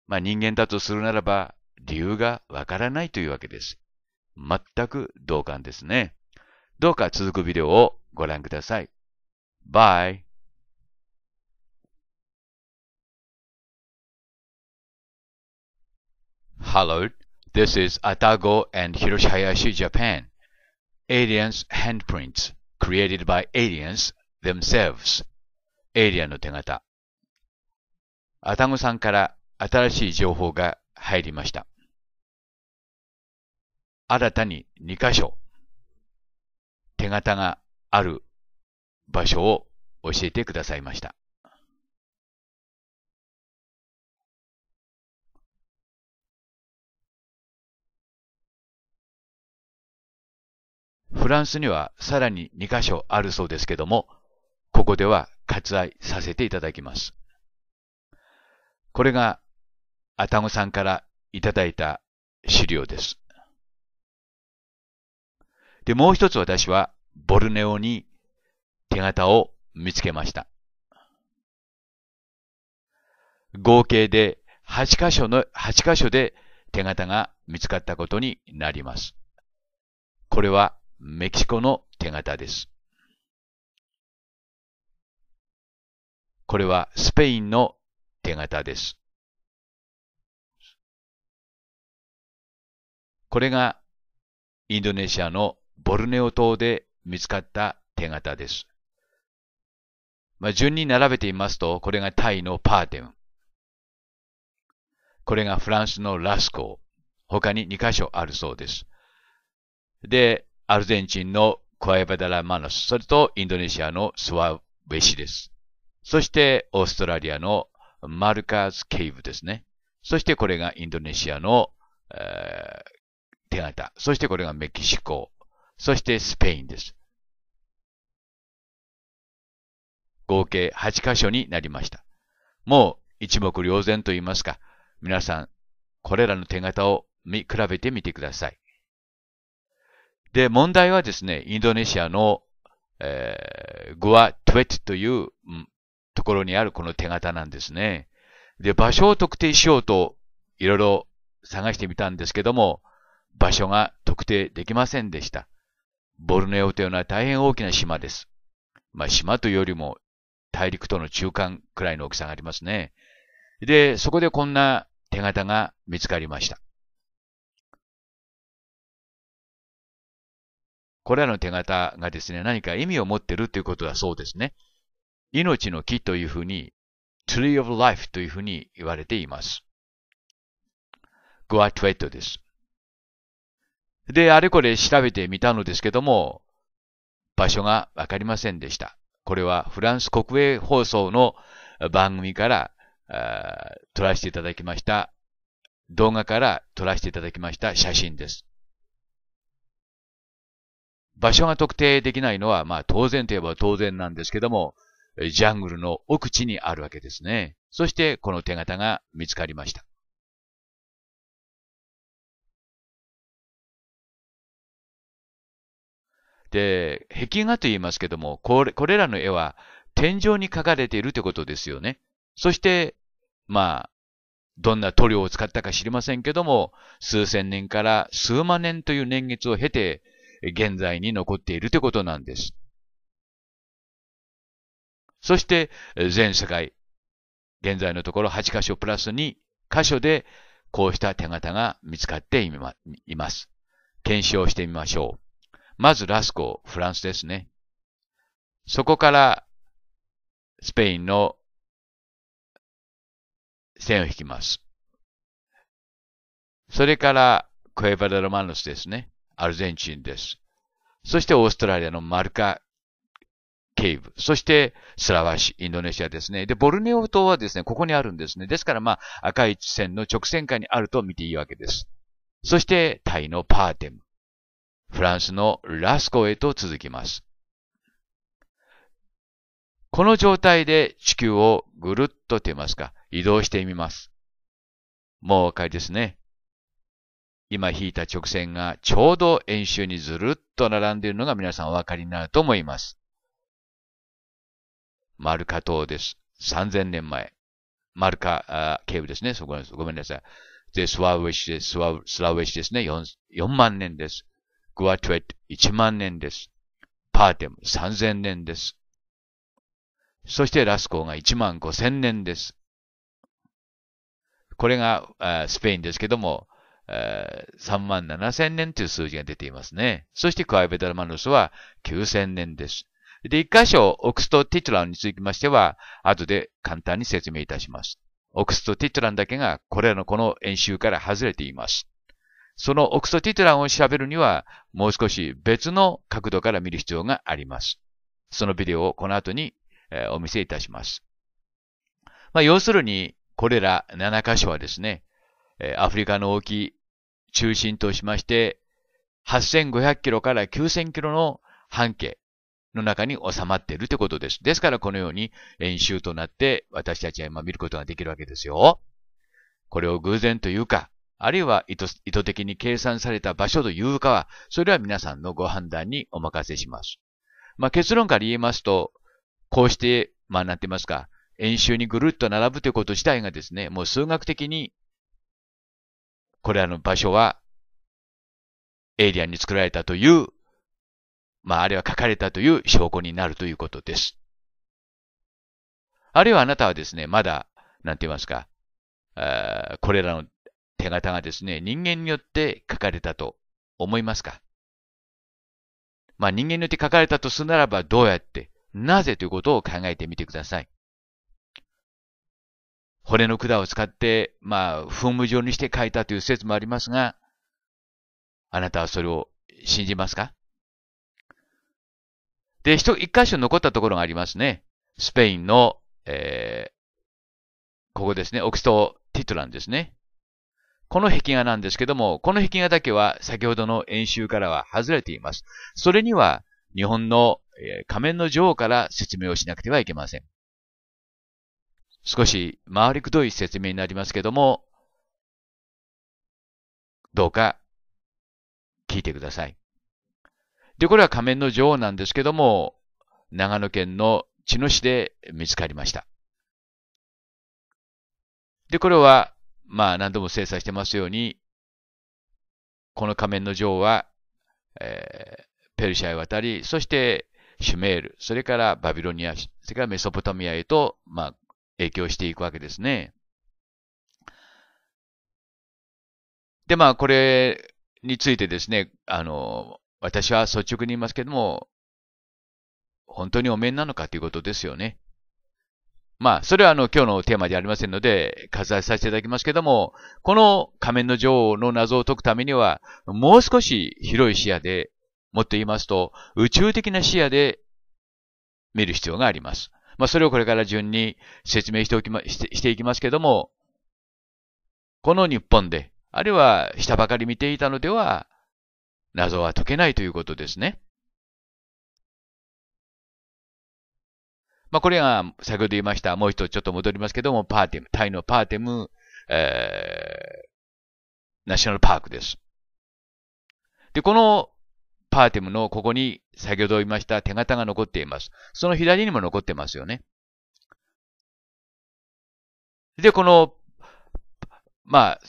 まあ人間だとするならば、理由がわからないというわけです。全く同感ですね。どうか続くビデオをご覧ください。Bye. Hello, this is Atago and Hiroshi Hayashi, Japan. Aliens Handprints Created by Aliens Themselves エイリアンの手形アタゴさんから新しい情報が入りました。新たに2箇所手形がある場所を教えてくださいました。フランスにはさらに2箇所あるそうですけども、ここでは割愛させていただきます。これが、アタゴさんからいただいた資料です。で、もう一つ私は、ボルネオに手形を見つけました。合計で8箇所の、8箇所で手形が見つかったことになります。これはメキシコの手形です。これはスペインの手形です。これがインドネシアのボルネオ島で見つかった手形です。まあ、順に並べていますと、これがタイのパーテン。これがフランスのラスコー。他に2箇所あるそうです。で、アルゼンチンのクワイバダラマノス、それとインドネシアのスワウェシです。そして、オーストラリアのマルカーズ・ケイブですね。そして、これがインドネシアの、えー、手形。そして、これがメキシコ。そして、スペインです。合計8箇所になりました。もう一目瞭然と言いますか、皆さん、これらの手形を見比べてみてください。で、問題はですね、インドネシアの、えー、グア・トゥエットという、うん、ところにあるこの手形なんですね。で、場所を特定しようと、いろいろ探してみたんですけども、場所が特定できませんでした。ボルネオというのは大変大きな島です。まあ、島というよりも大陸との中間くらいの大きさがありますね。で、そこでこんな手形が見つかりました。これらの手形がですね、何か意味を持ってるということはそうですね。命の木というふうに、tree of life というふうに言われています。グアトゥエットです。で、あれこれ調べてみたのですけども、場所がわかりませんでした。これはフランス国営放送の番組から撮らせていただきました、動画から撮らせていただきました写真です。場所が特定できないのは、まあ当然といえば当然なんですけども、ジャングルの奥地にあるわけですね。そしてこの手形が見つかりました。で、壁画と言いますけども、これこれらの絵は天井に描かれているということですよね。そして、まあ、どんな塗料を使ったか知りませんけども、数千年から数万年という年月を経て、現在に残っているということなんです。そして、全世界、現在のところ8箇所プラス2箇所で、こうした手形が見つかっています。検証してみましょう。まずラスコ、フランスですね。そこからスペインの線を引きます。それからクエバダ・ロマノスですね。アルゼンチンです。そしてオーストラリアのマルカケイブ。そしてスラワシ、インドネシアですね。で、ボルネオ島はですね、ここにあるんですね。ですからまあ赤い線の直線下にあると見ていいわけです。そしてタイのパーテム。フランスのラスコへと続きます。この状態で地球をぐるっとと言いますか、移動してみます。もうお分かりですね。今引いた直線がちょうど円周にずるっと並んでいるのが皆さんお分かりになると思います。マルカ島です。3000年前。マルカ、あ警部ですね。そこごめんなさい。で、スワウェシです。スラウェシですね4。4万年です。グワトエット1万年です。パーテム3000年です。そしてラスコーが1万5000年です。これがスペインですけども、3万7000年という数字が出ていますね。そしてクワイベダルマヌスは9000年です。で、一箇所、オクスト・ティトランにつきましては、後で簡単に説明いたします。オクスト・ティトランだけがこれらのこの演習から外れています。そのオクソティトランを調べるには、もう少し別の角度から見る必要があります。そのビデオをこの後にお見せいたします。まあ、要するに、これら7箇所はですね、アフリカの沖中心としまして、8500キロから9000キロの半径の中に収まっているということです。ですからこのように演習となって私たちは今見ることができるわけですよ。これを偶然というか、あるいは意図意図的に計算された場所というかは、それは皆さんのご判断にお任せします。まあ、結論から言えますと、こうして、まあ、なんてますか、演習にぐるっと並ぶということ自体がですね、もう数学的に、これらの場所は、エイリアンに作られたという、まあ、あいは書かれたという証拠になるということです。あるいはあなたはですね、まだ、なんて言いますか、これらの手形がですね、人間によって書かれたと思いますかまあ人間によって書かれたとするならばどうやって、なぜということを考えてみてください。骨の管を使って、まあ、噴霧状にして書いたという説もありますが、あなたはそれを信じますかで、一、一箇所残ったところがありますね。スペインの、えー、ここですね、オクスト・ティトランですね。この壁画なんですけども、この壁画だけは先ほどの演習からは外れています。それには日本の仮面の女王から説明をしなくてはいけません。少し回りくどい説明になりますけども、どうか聞いてください。で、これは仮面の女王なんですけども、長野県の茅野市で見つかりました。で、これはまあ何度も精査してますように、この仮面の女王は、えー、ペルシャへ渡り、そしてシュメール、それからバビロニア、それからメソポタミアへと、まあ、影響していくわけですね。で、まあ、これについてですね、あの、私は率直に言いますけども、本当にお面なのかということですよね。まあ、それはあの、今日のテーマでありませんので、割愛させていただきますけども、この仮面の女王の謎を解くためには、もう少し広い視野で、もっと言いますと、宇宙的な視野で見る必要があります。まあ、それをこれから順に説明しておきま、してしていきますけども、この日本で、あるいは下ばかり見ていたのでは、謎は解けないということですね。まあ、これが先ほど言いました、もう一つちょっと戻りますけども、パーティム、タイのパーティム、えー、ナショナルパークです。で、このパーティムのここに先ほど言いました手形が残っています。その左にも残ってますよね。で、この、まあ、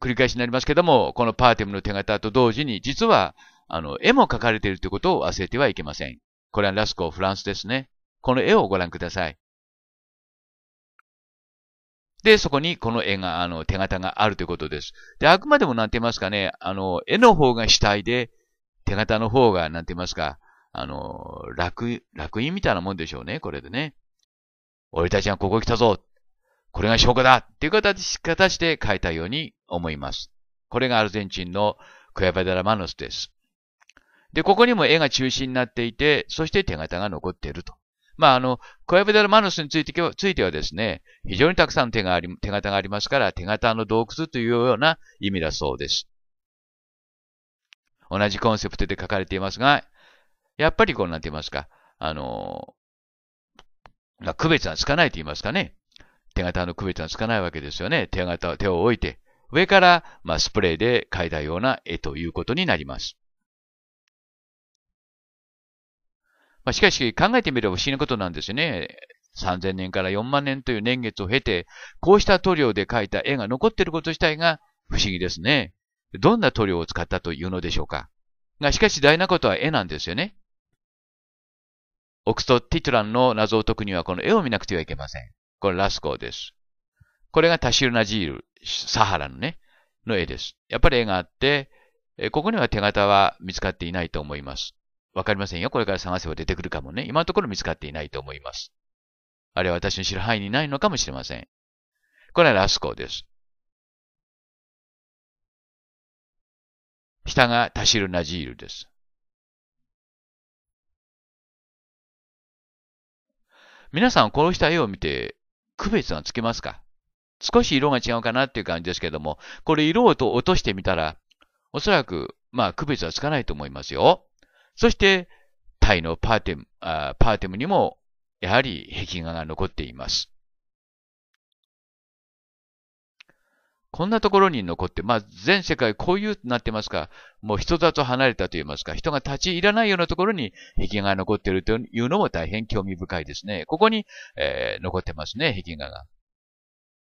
繰り返しになりますけども、このパーティムの手形と同時に、実は、あの、絵も描かれているということを忘れてはいけません。これはラスコ、フランスですね。この絵をご覧ください。で、そこにこの絵が、あの、手形があるということです。で、あくまでもなんて言いますかね、あの、絵の方が主体で、手形の方が、なんて言いますか、あの、楽、楽印みたいなもんでしょうね、これでね。俺たちがここ来たぞこれが証拠だっていう形形で書いたように思います。これがアルゼンチンのクヤバデラマノスです。で、ここにも絵が中心になっていて、そして手形が残っているとまあ、あの、小籔ベデルマヌスについてついてはですね、非常にたくさん手があり、手形がありますから、手形の洞窟というような意味だそうです。同じコンセプトで書かれていますが、やっぱりこうなんて言いますか、あの、区別がつかないと言いますかね。手形の区別がつかないわけですよね。手形、を、手を置いて、上から、まあ、スプレーで描いたような絵ということになります。まあ、しかし考えてみれば不思議なことなんですよね。3000年から4万年という年月を経て、こうした塗料で描いた絵が残っていること自体が不思議ですね。どんな塗料を使ったというのでしょうか。が、しかし大事なことは絵なんですよね。オクスト・ティトランの謎を解くにはこの絵を見なくてはいけません。これラスコーです。これがタシルナジール、サハラのね、の絵です。やっぱり絵があって、ここには手形は見つかっていないと思います。わかりませんよ。これから探せば出てくるかもね。今のところ見つかっていないと思います。あれは私の知る範囲にないのかもしれません。これはラスコです。下がタシルナジールです。皆さんこうした絵を見て区別がつけますか少し色が違うかなっていう感じですけども、これ色をと落としてみたら、おそらく、まあ区別はつかないと思いますよ。そして、タイのパーテム、パーテムにも、やはり壁画が残っています。こんなところに残って、まあ、全世界こういうなってますか、もう人里離れたと言いますか、人が立ち入らないようなところに壁画が残っているというのも大変興味深いですね。ここに、えー、残ってますね、壁画が。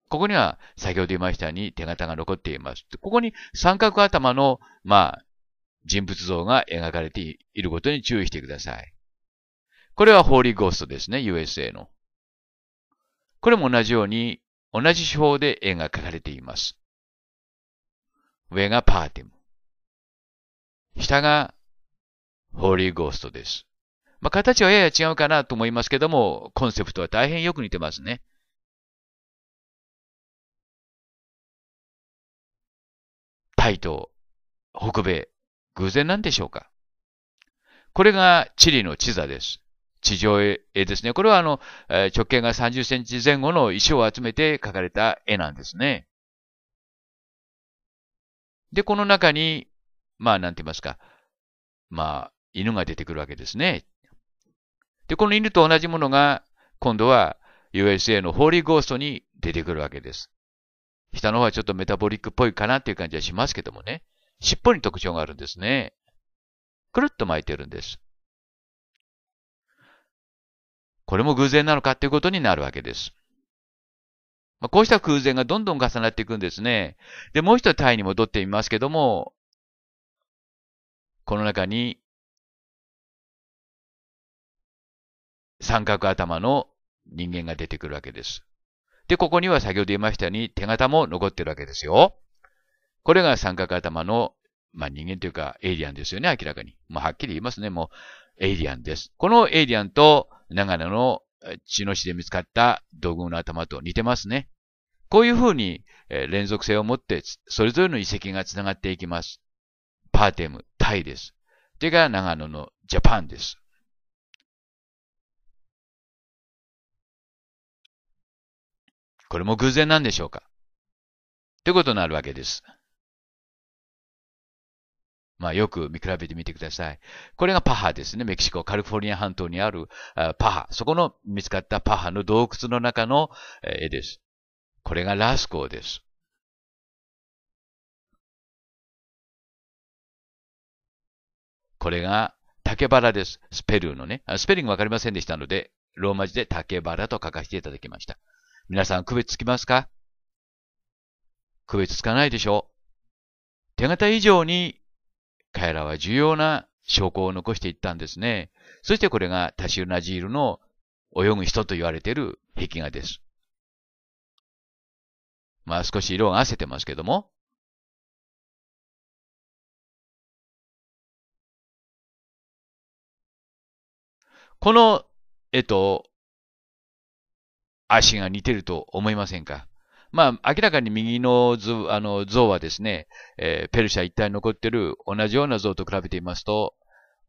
ここには、先ほど言いましたように手形が残っています。ここに三角頭の、まあ、人物像が描かれていることに注意してください。これはホーリーゴーストですね、USA の。これも同じように、同じ手法で絵が描かれています。上がパーティム。下がホーリーゴーストです。まあ、形はやや違うかなと思いますけども、コンセプトは大変よく似てますね。タイと北米、偶然なんでしょうかこれが地理の地座です。地上絵ですね。これはあの、直径が30センチ前後の石を集めて描かれた絵なんですね。で、この中に、まあ、なんて言いますか。まあ、犬が出てくるわけですね。で、この犬と同じものが、今度は USA のホーリーゴーストに出てくるわけです。下の方はちょっとメタボリックっぽいかなっていう感じはしますけどもね。尻尾に特徴があるんですね。くるっと巻いてるんです。これも偶然なのかっていうことになるわけです。まあ、こうした偶然がどんどん重なっていくんですね。で、もう一度タイに戻ってみますけども、この中に三角頭の人間が出てくるわけです。で、ここには先ほど言いましたように手形も残ってるわけですよ。これが三角頭の、まあ、人間というかエイリアンですよね、明らかに。もうはっきり言いますね、もう、エイリアンです。このエイリアンと長野の血の死で見つかった土偶の頭と似てますね。こういうふうに、えー、連続性を持って、それぞれの遺跡が繋がっていきます。パーテム、タイです。てか、長野のジャパンです。これも偶然なんでしょうかということになるわけです。まあ、よく見比べてみてください。これがパハですね。メキシコ、カリフォルニア半島にあるパハ。そこの見つかったパハの洞窟の中の絵です。これがラスコです。これが竹バラです。スペルのね。スペリングわかりませんでしたので、ローマ字で竹バラと書かせていただきました。皆さん区別つきますか区別つかないでしょう。手形以上に彼らは重要な証拠を残していったんですね。そしてこれがタシルナジールの泳ぐ人と言われている壁画です。まあ少し色が合わせてますけども。この、えっと、足が似てると思いませんかまあ、明らかに右の図あの像はですね、えー、ペルシャ一体残っている同じような像と比べていますと、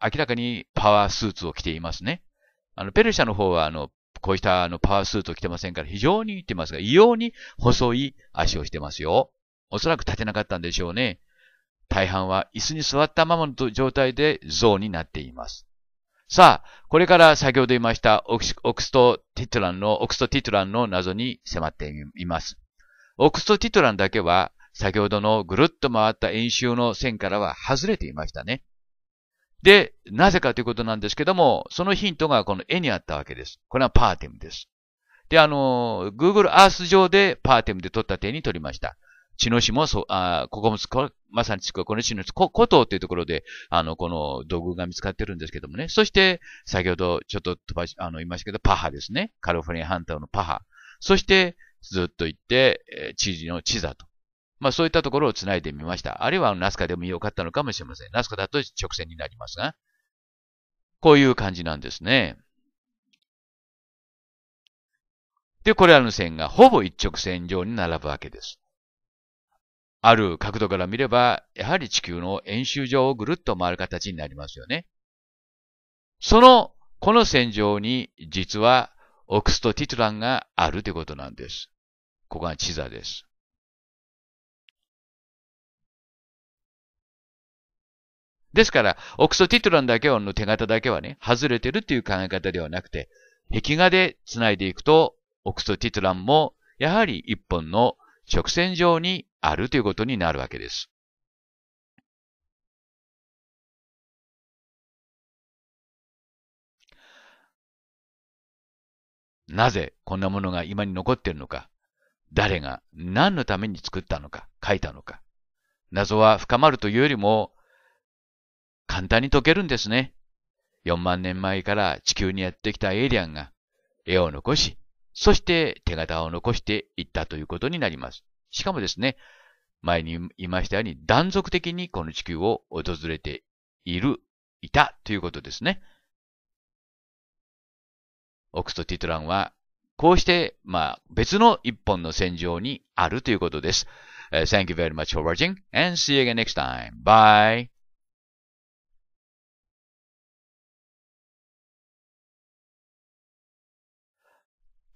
明らかにパワースーツを着ていますね。あの、ペルシャの方は、あの、こうしたあのパワースーツを着てませんから、非常に言ってますが、異様に細い足をしてますよ。おそらく立てなかったんでしょうね。大半は椅子に座ったままの状態で像になっています。さあ、これから先ほど言いましたオクスト・ティトランの、オクスト・ティトランの謎に迫ってみます。オクスト・ティトランだけは、先ほどのぐるっと回った演習の線からは外れていましたね。で、なぜかということなんですけども、そのヒントがこの絵にあったわけです。これはパーティムです。で、あの、Google Earth 上でパーティムで撮った手に撮りました。血の市もそう、あここもまさにつくこの茅の市、古島というところで、あの、この土偶が見つかってるんですけどもね。そして、先ほどちょっと飛ばし、あの、言いましたけど、パハですね。カルフォルニア半島のパハ。そして、ずっと行って、えー、知事の地座と。まあそういったところをつないでみました。あるいはナスカでもよかったのかもしれません。ナスカだと直線になりますが、こういう感じなんですね。で、これらの線がほぼ一直線上に並ぶわけです。ある角度から見れば、やはり地球の円周上をぐるっと回る形になりますよね。その、この線上に実はオクストティトランがあるということなんです。ここが地座です。ですから、オクスとティトランだけの手形だけはね、外れてるっていう考え方ではなくて、壁画で繋いでいくと、オクスとティトランも、やはり一本の直線上にあるということになるわけです。なぜこんなものが今に残っているのか、誰が何のために作ったのか、書いたのか。謎は深まるというよりも、簡単に解けるんですね。4万年前から地球にやってきたエイリアンが、絵を残し、そして手形を残していったということになります。しかもですね、前に言いましたように断続的にこの地球を訪れている、いたということですね。オクスとティトランは、こうして、まあ、別の一本の戦場にあるということです。Uh, thank you very much for watching and see you again next time. Bye!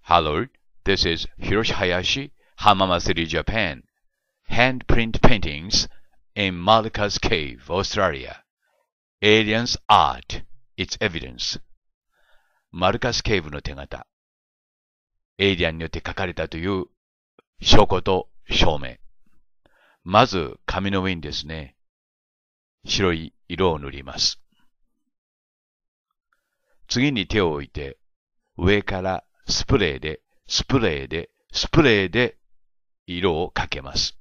Hello, this is Hiroshi Hayashi, Hamama s u r i Japan. Handprint paintings in Malika's Cave, Australia. Aliens Art, its evidence. マルカス警部の手形、エイリアンによって書かれたという証拠と証明。まず、紙の上にですね、白い色を塗ります。次に手を置いて、上からスプレーで、スプレーで、スプレーで色をかけます。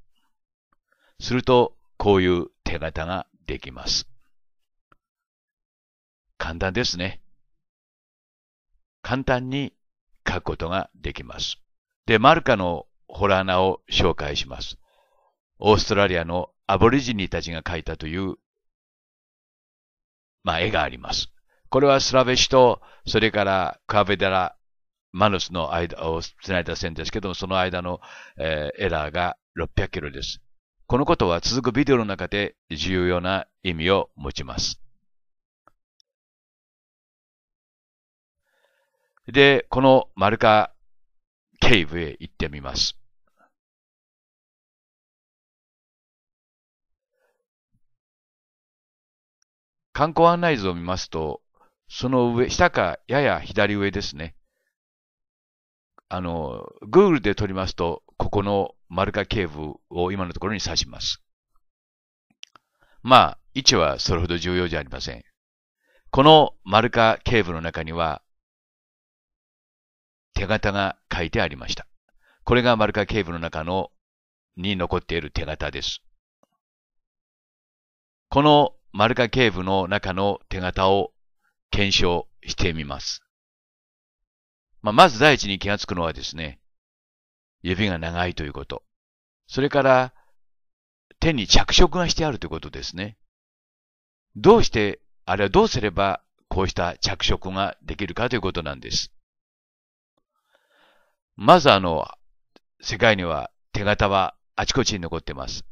すると、こういう手形ができます。簡単ですね。簡単に書くことができます。で、マルカのホラーナを紹介します。オーストラリアのアボリジニーたちが書いたという、まあ、絵があります。これはスラベシと、それからカーベデラ、マヌスの間を繋いだ線ですけども、その間の、えー、エラーが600キロです。このことは続くビデオの中で重要な意味を持ちます。で、このマルカケイブへ行ってみます。観光案内図を見ますと、その上、下かやや左上ですね。あの、Google で取りますと、ここのマルカケーブを今のところに指します。まあ、位置はそれほど重要じゃありません。このマルカケーブの中には、手形が書いてありました。これがマルカ警部の中のに残っている手形です。このマルカ警部の中の手形を検証してみます。まあ、まず第一に気がつくのはですね、指が長いということ。それから、手に着色がしてあるということですね。どうして、あれはどうすれば、こうした着色ができるかということなんです。まずあの、世界には手形はあちこちに残ってます。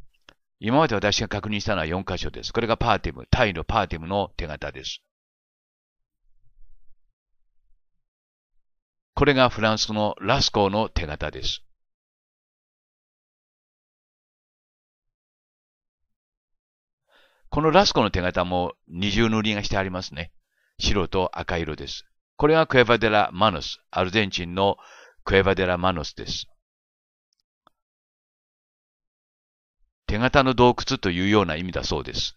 今まで私が確認したのは4箇所です。これがパーティム、タイのパーティムの手形です。これがフランスのラスコーの手形です。このラスコの手形も二重塗りがしてありますね。白と赤色です。これがクエバデラ・マノス、アルゼンチンのクエバデラ・マノスです。手形の洞窟というような意味だそうです。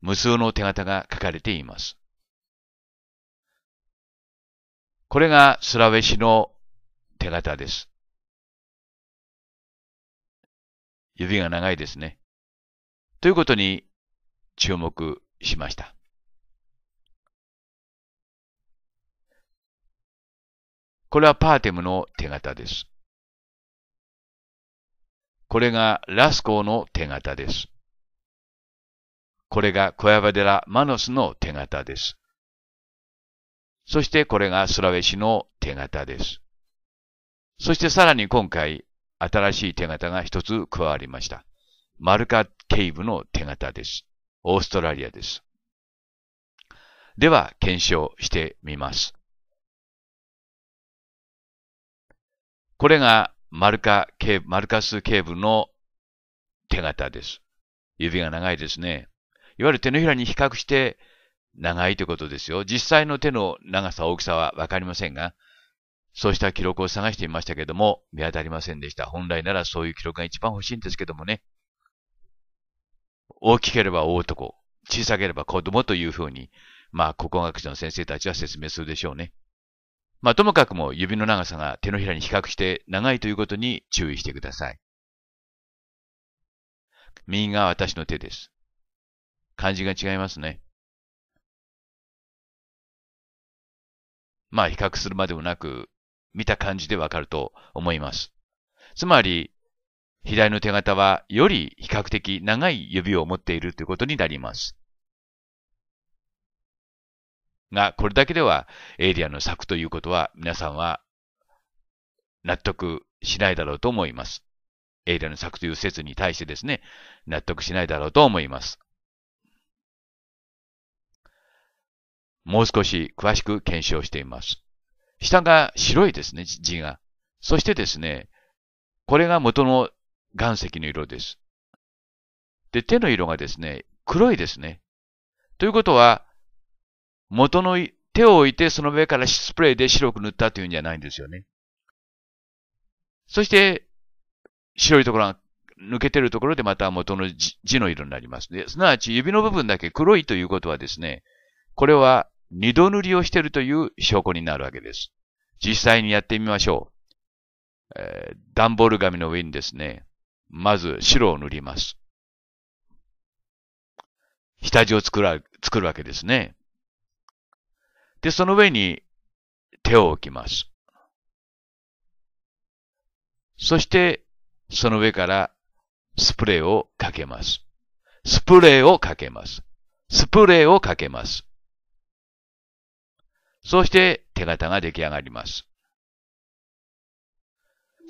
無数の手形が書かれています。これがスラウェシの手形です。指が長いですね。ということに注目しました。これはパーテムの手形です。これがラスコーの手形です。これが小山寺マノスの手形です。そしてこれがスラウェシの手形です。そしてさらに今回、新しい手形が一つ加わりました。マルカ・ケイブの手形です。オーストラリアです。では、検証してみます。これが丸ルカ、マルケーブ部の手形です。指が長いですね。いわゆる手のひらに比較して長いということですよ。実際の手の長さ、大きさはわかりませんが、そうした記録を探してみましたけども、見当たりませんでした。本来ならそういう記録が一番欲しいんですけどもね。大きければ大男、小さければ子供というふうに、まあ、国語学者の先生たちは説明するでしょうね。まあ、ともかくも指の長さが手のひらに比較して長いということに注意してください。右が私の手です。漢字が違いますね。まあ比較するまでもなく、見た感じでわかると思います。つまり、左の手形はより比較的長い指を持っているということになります。が、これだけではエイリアンの策ということは皆さんは納得しないだろうと思います。エイリアンの策という説に対してですね、納得しないだろうと思います。もう少し詳しく検証しています。下が白いですね、字が。そしてですね、これが元の岩石の色です。で、手の色がですね、黒いですね。ということは、元の手を置いてその上からスプレーで白く塗ったというんじゃないんですよね。そして、白いところが抜けてるところでまた元の字の色になります。で、すなわち指の部分だけ黒いということはですね、これは二度塗りをしているという証拠になるわけです。実際にやってみましょう。えー、段ボール紙の上にですね、まず白を塗ります。下地を作る作るわけですね。で、その上に手を置きます。そして、その上からスプレーをかけます。スプレーをかけます。スプレーをかけます。そして手形が出来上がります。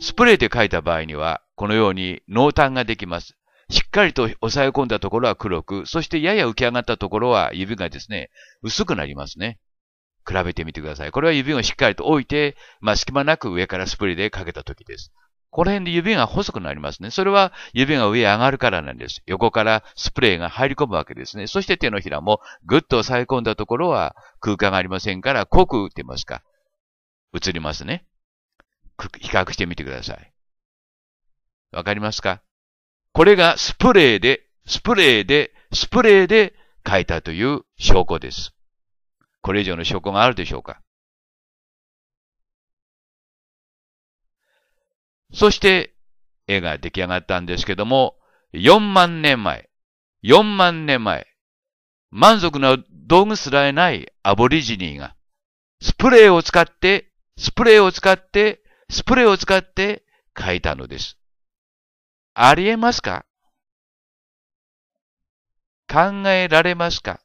スプレーで書いた場合には、このように濃淡ができます。しっかりと押さえ込んだところは黒く、そしてやや浮き上がったところは指がですね、薄くなりますね。比べてみてください。これは指をしっかりと置いて、まあ、隙間なく上からスプレーでかけた時です。この辺で指が細くなりますね。それは指が上上がるからなんです。横からスプレーが入り込むわけですね。そして手のひらもぐっと押さえ込んだところは空間がありませんから濃く打ってますか。映りますね。比較してみてください。わかりますかこれがスプレーで、スプレーで、スプレーで書いたという証拠です。これ以上の証拠があるでしょうかそして絵が出来上がったんですけども、4万年前、4万年前、満足な道具すらえないアボリジニーが、スプレーを使って、スプレーを使って、スプレーを使って書いたのです。ありえますか考えられますか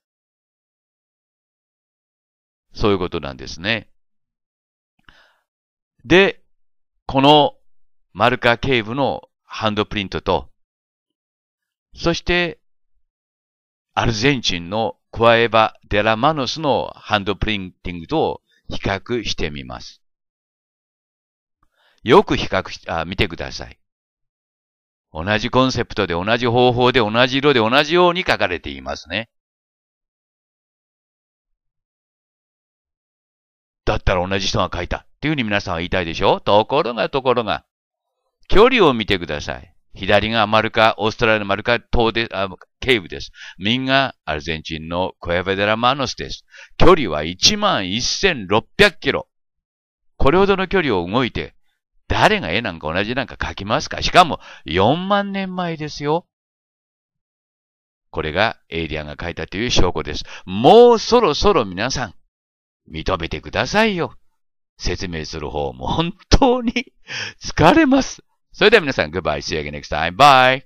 そういうことなんですね。で、このマルカ警部のハンドプリントと、そしてアルゼンチンのクワエバ・デラマノスのハンドプリンティングと比較してみます。よく比較し、あ、見てください。同じコンセプトで同じ方法で同じ色で同じように書かれていますね。ったら同じ人が書いた。っていうふうに皆さんは言いたいでしょところが、ところが。距離を見てください。左が丸か、オーストラリアの丸か、東で、あケーブです。右がアルゼンチンのコエベデラマノスです。距離は11,600キロ。これほどの距離を動いて、誰が絵なんか同じなんか描きますかしかも4万年前ですよ。これがエイリアンが描いたという証拠です。もうそろそろ皆さん、認めてくださいよ。説明する方も本当に疲れます。それでは皆さん、Goodbye. See you again next time. Bye.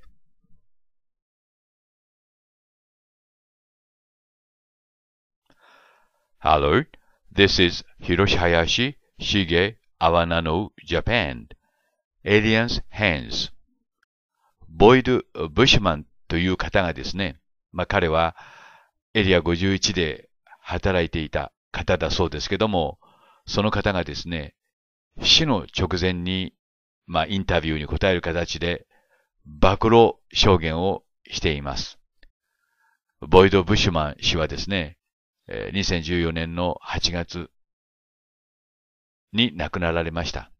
Hello, this is Hiroshi Hayashi, Shige, Awanano, Japan. Aliens Hands. ボイド・ブシュマンという方がですね、まあ、彼はエリア51で働いていた方だそうですけども、その方がですね、死の直前に、まあ、インタビューに答える形で、暴露証言をしています。ボイド・ブッシュマン氏はですね、2014年の8月に亡くなられました。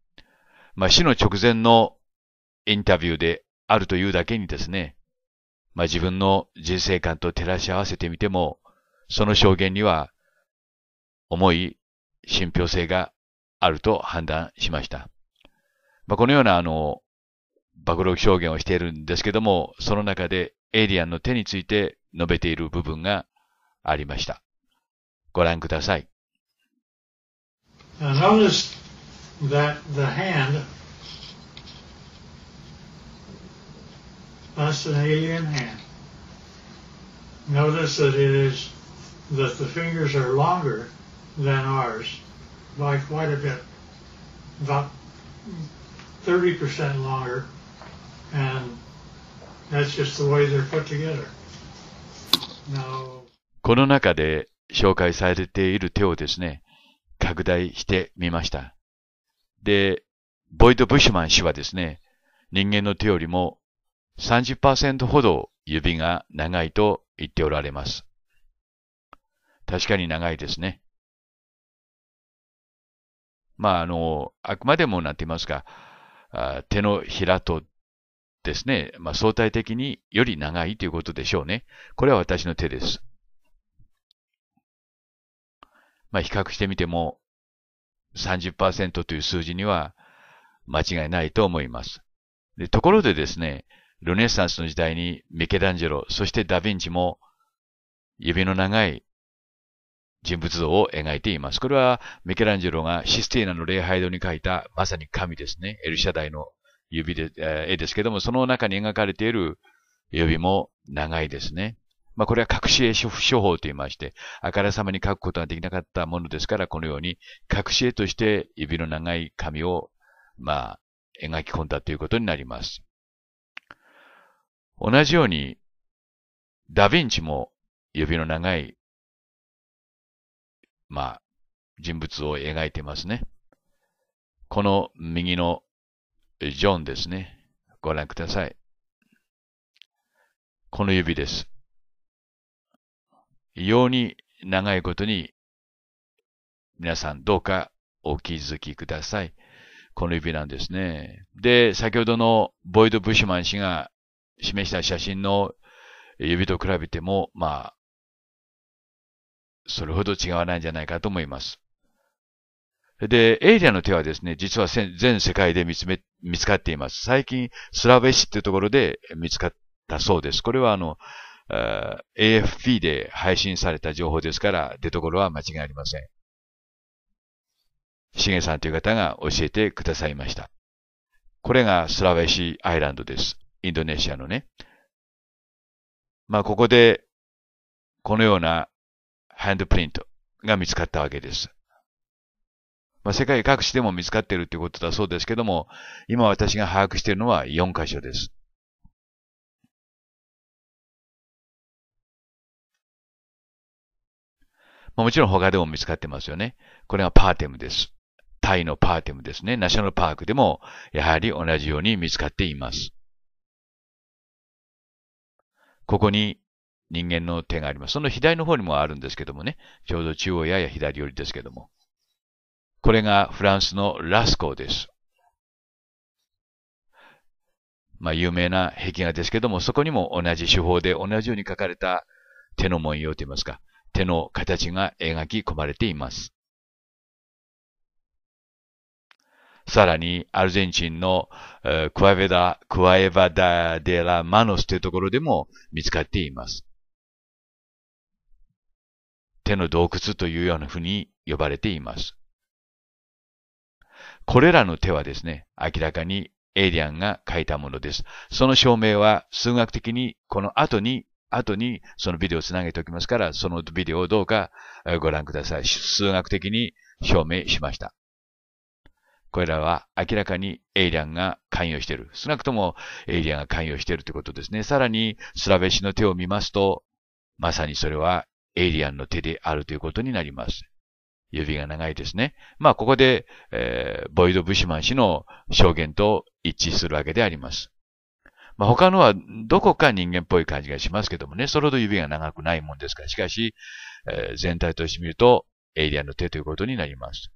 まあ、死の直前のインタビューであるというだけにですね、まあ、自分の人生観と照らし合わせてみても、その証言には重い信憑性があると判断しました。まあ、このようなあの、暴露証言をしているんですけども、その中でエイリアンの手について述べている部分がありました。ご覧ください。Notice that it is, that the fingers are longer than ours by quite a bit, about 30% longer, and that's just the way they're put together. Now, この中で紹介されている手をですね、拡大してみました。で、ボイド・ブッシュマン氏はですね、人間の手よりも30%ほど指が長いと言っておられます。確かに長いですね。まあ、あの、あくまでもなんて言いますか、あ手のひらとですね、まあ、相対的により長いということでしょうね。これは私の手です。まあ、比較してみても30%という数字には間違いないと思います。でところでですね、ルネサンスの時代にミケランジェロ、そしてダヴィンチも指の長い人物像を描いています。これはミケランジェロがシスティーナの礼拝堂に描いたまさに神ですね。エルシャダイの指で、えー、絵ですけども、その中に描かれている指も長いですね。まあこれは隠し絵処方と言いまして、あからさまに描くことができなかったものですから、このように隠し絵として指の長い紙を、まあ、描き込んだということになります。同じように、ダヴィンチも指の長いまあ、人物を描いてますね。この右のジョンですね。ご覧ください。この指です。異様に長いことに、皆さんどうかお気づきください。この指なんですね。で、先ほどのボイド・ブシュマン氏が示した写真の指と比べても、まあ、それほど違わないんじゃないかと思います。で、エイリアンの手はですね、実は全世界で見つめ、見つかっています。最近、スラベシっていうところで見つかったそうです。これはあの、AFP で配信された情報ですから、出所は間違いありません。シゲさんという方が教えてくださいました。これがスラベシアイランドです。インドネシアのね。まあ、ここで、このようなハンドプリントが見つかったわけです。まあ、世界各地でも見つかっているということだそうですけども、今私が把握しているのは4箇所です。まあ、もちろん他でも見つかってますよね。これがパーテムです。タイのパーテムですね。ナショナルパークでもやはり同じように見つかっています。ここに人間の手があります。その左の方にもあるんですけどもね、ちょうど中央やや左寄りですけども。これがフランスのラスコーです。まあ、有名な壁画ですけども、そこにも同じ手法で同じように描かれた手の文様といいますか、手の形が描き込まれています。さらに、アルゼンチンの、えクワベダ、クワエァダ・デラ・マノスというところでも見つかっています。手の洞窟というようなふうに呼ばれています。これらの手はですね、明らかにエイリアンが書いたものです。その証明は数学的にこの後に、後にそのビデオをつなげておきますから、そのビデオをどうかご覧ください。数学的に証明しました。これらは明らかにエイリアンが関与している。少なくともエイリアンが関与しているということですね。さらに、スラベシの手を見ますと、まさにそれはエイリアンの手であるということになります。指が長いですね。まあ、ここで、えー、ボイド・ブシマン氏の証言と一致するわけであります。まあ、他のはどこか人間っぽい感じがしますけどもね、それほど指が長くないもんですから、しかし、えー、全体として見ると、エイリアンの手ということになります。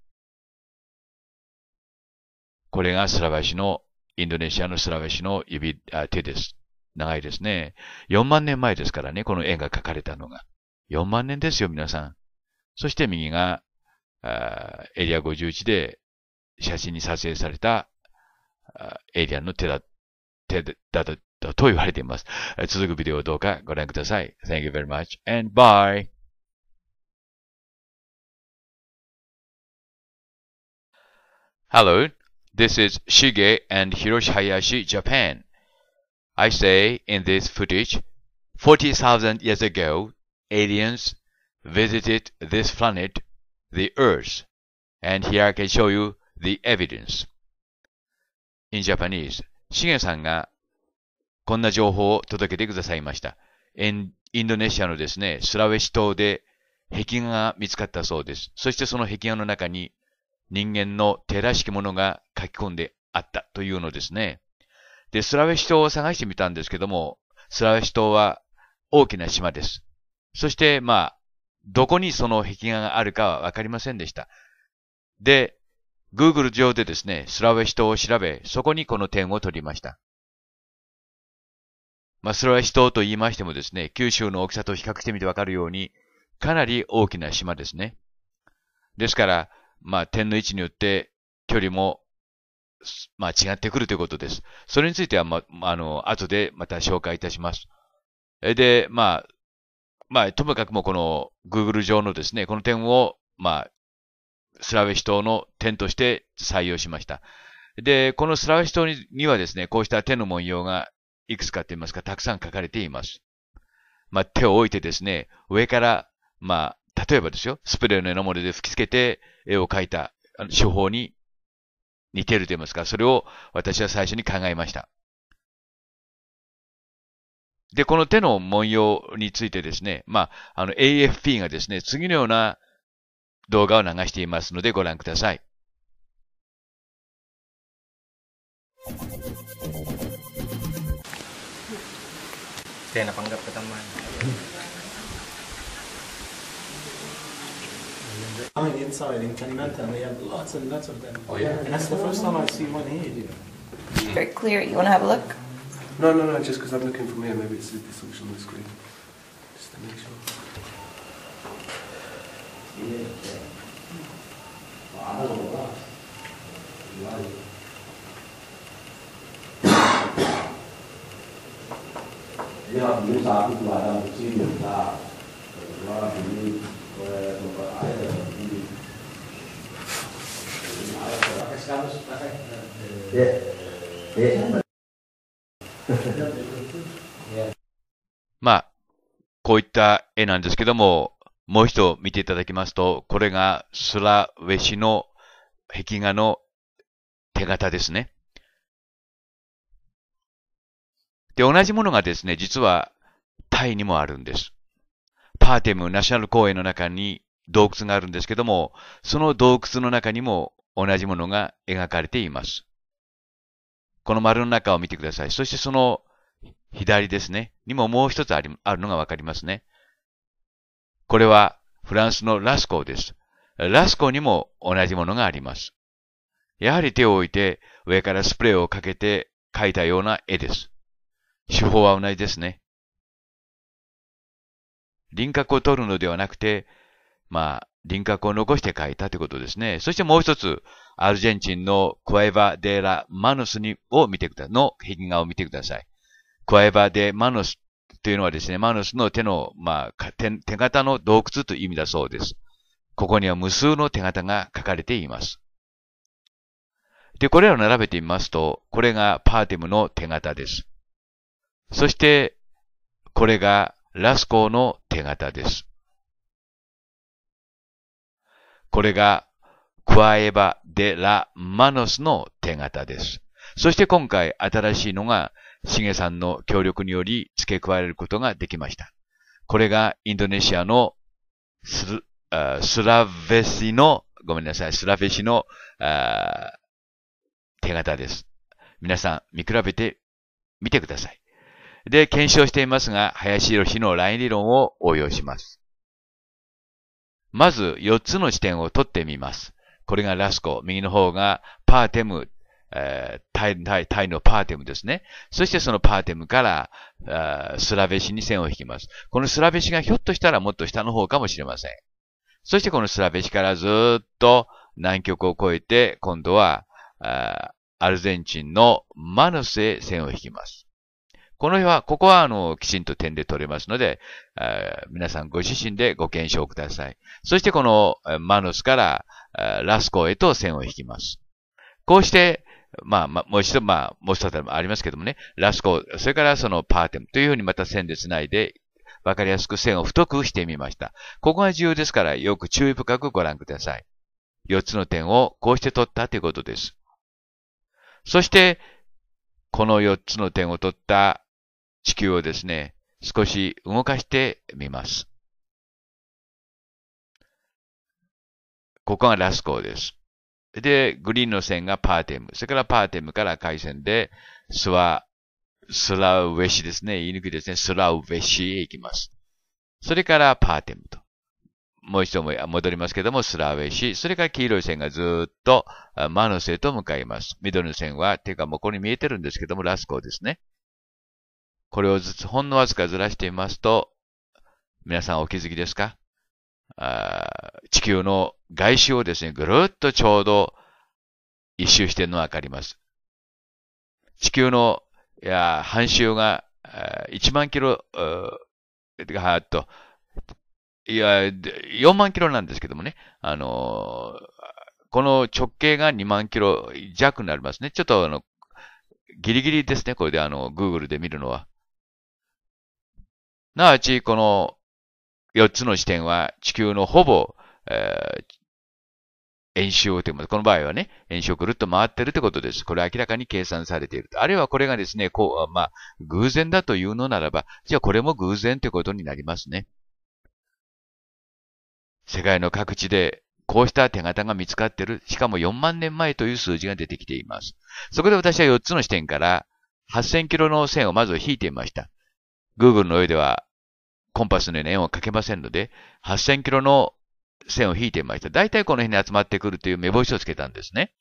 これがスラバシの、インドネシアのスラバシの指、あ手です。長いですね。4万年前ですからね、この絵が描かれたのが。4万年ですよ、皆さん。そして右が、エリア51で写真に撮影されたエリアの手だ、手だ、だだと言われています。続くビデオをどうかご覧ください。Thank you very much and bye! Hello, this is Shige and Hiroshi Hayashi, Japan. I say in this footage, 40,000 years ago, aliens visited this planet, the Earth, and here I can show you the evidence. In Japanese, しげさんがこんな情報を届けてくださいました。インドネシアのですね、スラウェシ島で壁画が見つかったそうです。そしてその壁画の中に人間の手らしきものが書き込んであったというのですね。で、スラウェシ島を探してみたんですけども、スラウェシ島は大きな島です。そして、まあ、どこにその壁画があるかはわかりませんでした。で、Google 上でですね、スラウェシ島を調べ、そこにこの点を取りました。まあ、スラウェシ島と言いましてもですね、九州の大きさと比較してみてわかるように、かなり大きな島ですね。ですから、まあ、点の位置によって距離も、まあ、違ってくるということです。それについては、まあ、あの、後でまた紹介いたします。で、まあ、まあ、ともかくもこの Google 上のですね、この点を、まあ、スラウェシ島の点として採用しました。で、このスラウェシ島にはですね、こうした手の文様がいくつかといいますか、たくさん書かれています。まあ、手を置いてですね、上から、まあ、例えばですよ、スプレーの絵のモーで吹き付けて絵を描いた手法に似てると言いますか、それを私は最初に考えました。で、この手の文様についてですね、まあ、あの AFP がですね、次のような動画を流していますのでご覧ください。Saya napanggap ke teman. I mean, inside in Kalimantan, they have lots and lots of them. Oh yeah, and that's the first time I see one here. Very clear. You want to have a look? No, no, no, just because I'm looking from here, maybe it's a distortion on the screen. Just to make sure. Yeah. Yeah. まあ、こういった絵なんですけども、もう一度見ていただきますと、これがスラウェシの壁画の手形ですね。で、同じものがですね、実はタイにもあるんです。パーテムナショナル公園の中に洞窟があるんですけども、その洞窟の中にも同じものが描かれています。この丸の中を見てください。そしてその左ですね。にももう一つありあるのがわかりますね。これはフランスのラスコーです。ラスコーにも同じものがあります。やはり手を置いて上からスプレーをかけて描いたような絵です。手法は同じですね。輪郭を取るのではなくて、まあ、輪郭を残して書いたということですね。そしてもう一つ、アルゼンチンのクワエバ・デ・ラ・マノスにを見てください。の壁画を見てください。クワエバ・デ・マノスというのはですね、マノスの手の、まあ、手手形の洞窟という意味だそうです。ここには無数の手形が書かれています。で、これらを並べてみますと、これがパーティムの手形です。そして、これがラスコーの手形です。これが、クワエバ・デ・ラ・マノスの手形です。そして今回新しいのが、シゲさんの協力により付け加えることができました。これがインドネシアのスラフェシの、ごめんなさい、スラフェシの手形です。皆さん見比べてみてください。で、検証していますが、林博士のライン理論を応用します。まず4つの視点を取ってみます。これがラスコ。右の方がパーテム、えー、タイタイタイのパーテムですね。そしてそのパーテムからスラベシに線を引きます。このスラベシがひょっとしたらもっと下の方かもしれません。そしてこのスラベシからずっと南極を越えて、今度はアルゼンチンのマヌスへ線を引きます。この日は、ここは、あの、きちんと点で取れますので、皆さんご自身でご検証ください。そして、この、マノスから、ラスコへと線を引きます。こうして、まあ、まあ、もう一度、まあ、もう一つもありますけどもね、ラスコ、それからそのパーテムというふうにまた線で繋いで、わかりやすく線を太くしてみました。ここが重要ですから、よく注意深くご覧ください。4つの点をこうして取ったということです。そして、この4つの点を取った地球をですね、少し動かしてみます。ここがラスコーです。で、グリーンの線がパーテム。それからパーテムから回線で、スワ、スラウェシですね。言い抜きですね。スラウェシへ行きます。それからパーテムと。もう一度も戻りますけども、スラウェシ。それから黄色い線がずっとマノセへと向かいます。緑の線は、ていうかもうここに見えてるんですけども、ラスコーですね。これをずつ、ほんのわずかずらしてみますと、皆さんお気づきですかあ地球の外周をですね、ぐるっとちょうど一周しているのがわかります。地球の、いや、半周が1万キロ、はっと、いや、4万キロなんですけどもね、あのー、この直径が2万キロ弱になりますね。ちょっとあの、ギリギリですね、これであの、Google で見るのは。なわち、この4つの視点は地球のほぼ、えー、円周をというこの場合はね、円周をぐるっと回ってるってことです。これ明らかに計算されている。あるいはこれがですね、こう、まあ、偶然だというのならば、じゃあこれも偶然ということになりますね。世界の各地でこうした手形が見つかっている。しかも4万年前という数字が出てきています。そこで私は4つの視点から8000キロの線をまず引いてみました。Google の上ではコンパスのような円をかけませんので、8000キロの線を引いてみました。大体この辺に集まってくるという目星をつけたんですね。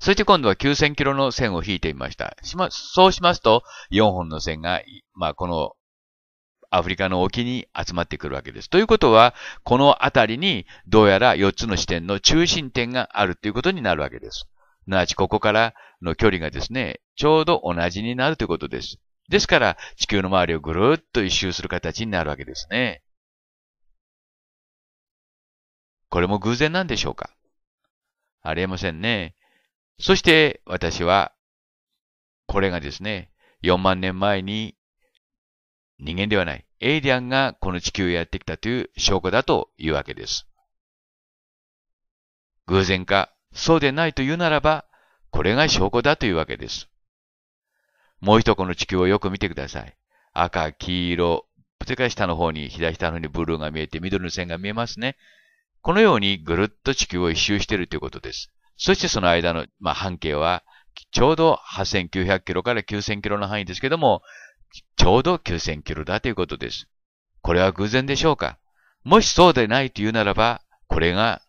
そして今度は9000キロの線を引いてみました。しま、そうしますと、4本の線が、まあ、このアフリカの沖に集まってくるわけです。ということは、この辺りにどうやら4つの視点の中心点があるということになるわけです。すなわちここからの距離がですね、ちょうど同じになるということです。ですから、地球の周りをぐるっと一周する形になるわけですね。これも偶然なんでしょうかありえませんね。そして私は、これがですね、4万年前に人間ではない、エイリアンがこの地球へやってきたという証拠だというわけです。偶然か、そうでないというならば、これが証拠だというわけです。もう一この地球をよく見てください。赤、黄色、それから下の方に、左下の方にブルーが見えて、緑の線が見えますね。このようにぐるっと地球を一周しているということです。そしてその間の、まあ、半径は、ちょうど8900キロから9000キロの範囲ですけども、ちょうど9000キロだということです。これは偶然でしょうかもしそうでないというならば、これが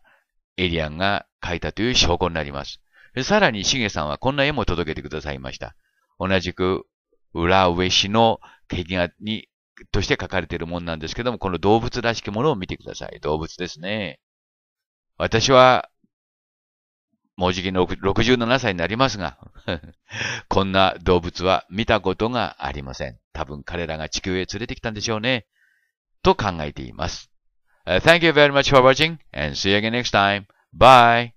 エイリアンが描いたという証拠になります。さらに、シゲさんはこんな絵も届けてくださいました。同じく裏上しの壁画に、として書かれているものなんですけども、この動物らしきものを見てください。動物ですね。私は、もうじき67歳になりますが、こんな動物は見たことがありません。多分彼らが地球へ連れてきたんでしょうね。と考えています。Uh, thank you very much for watching and see you again next time. Bye!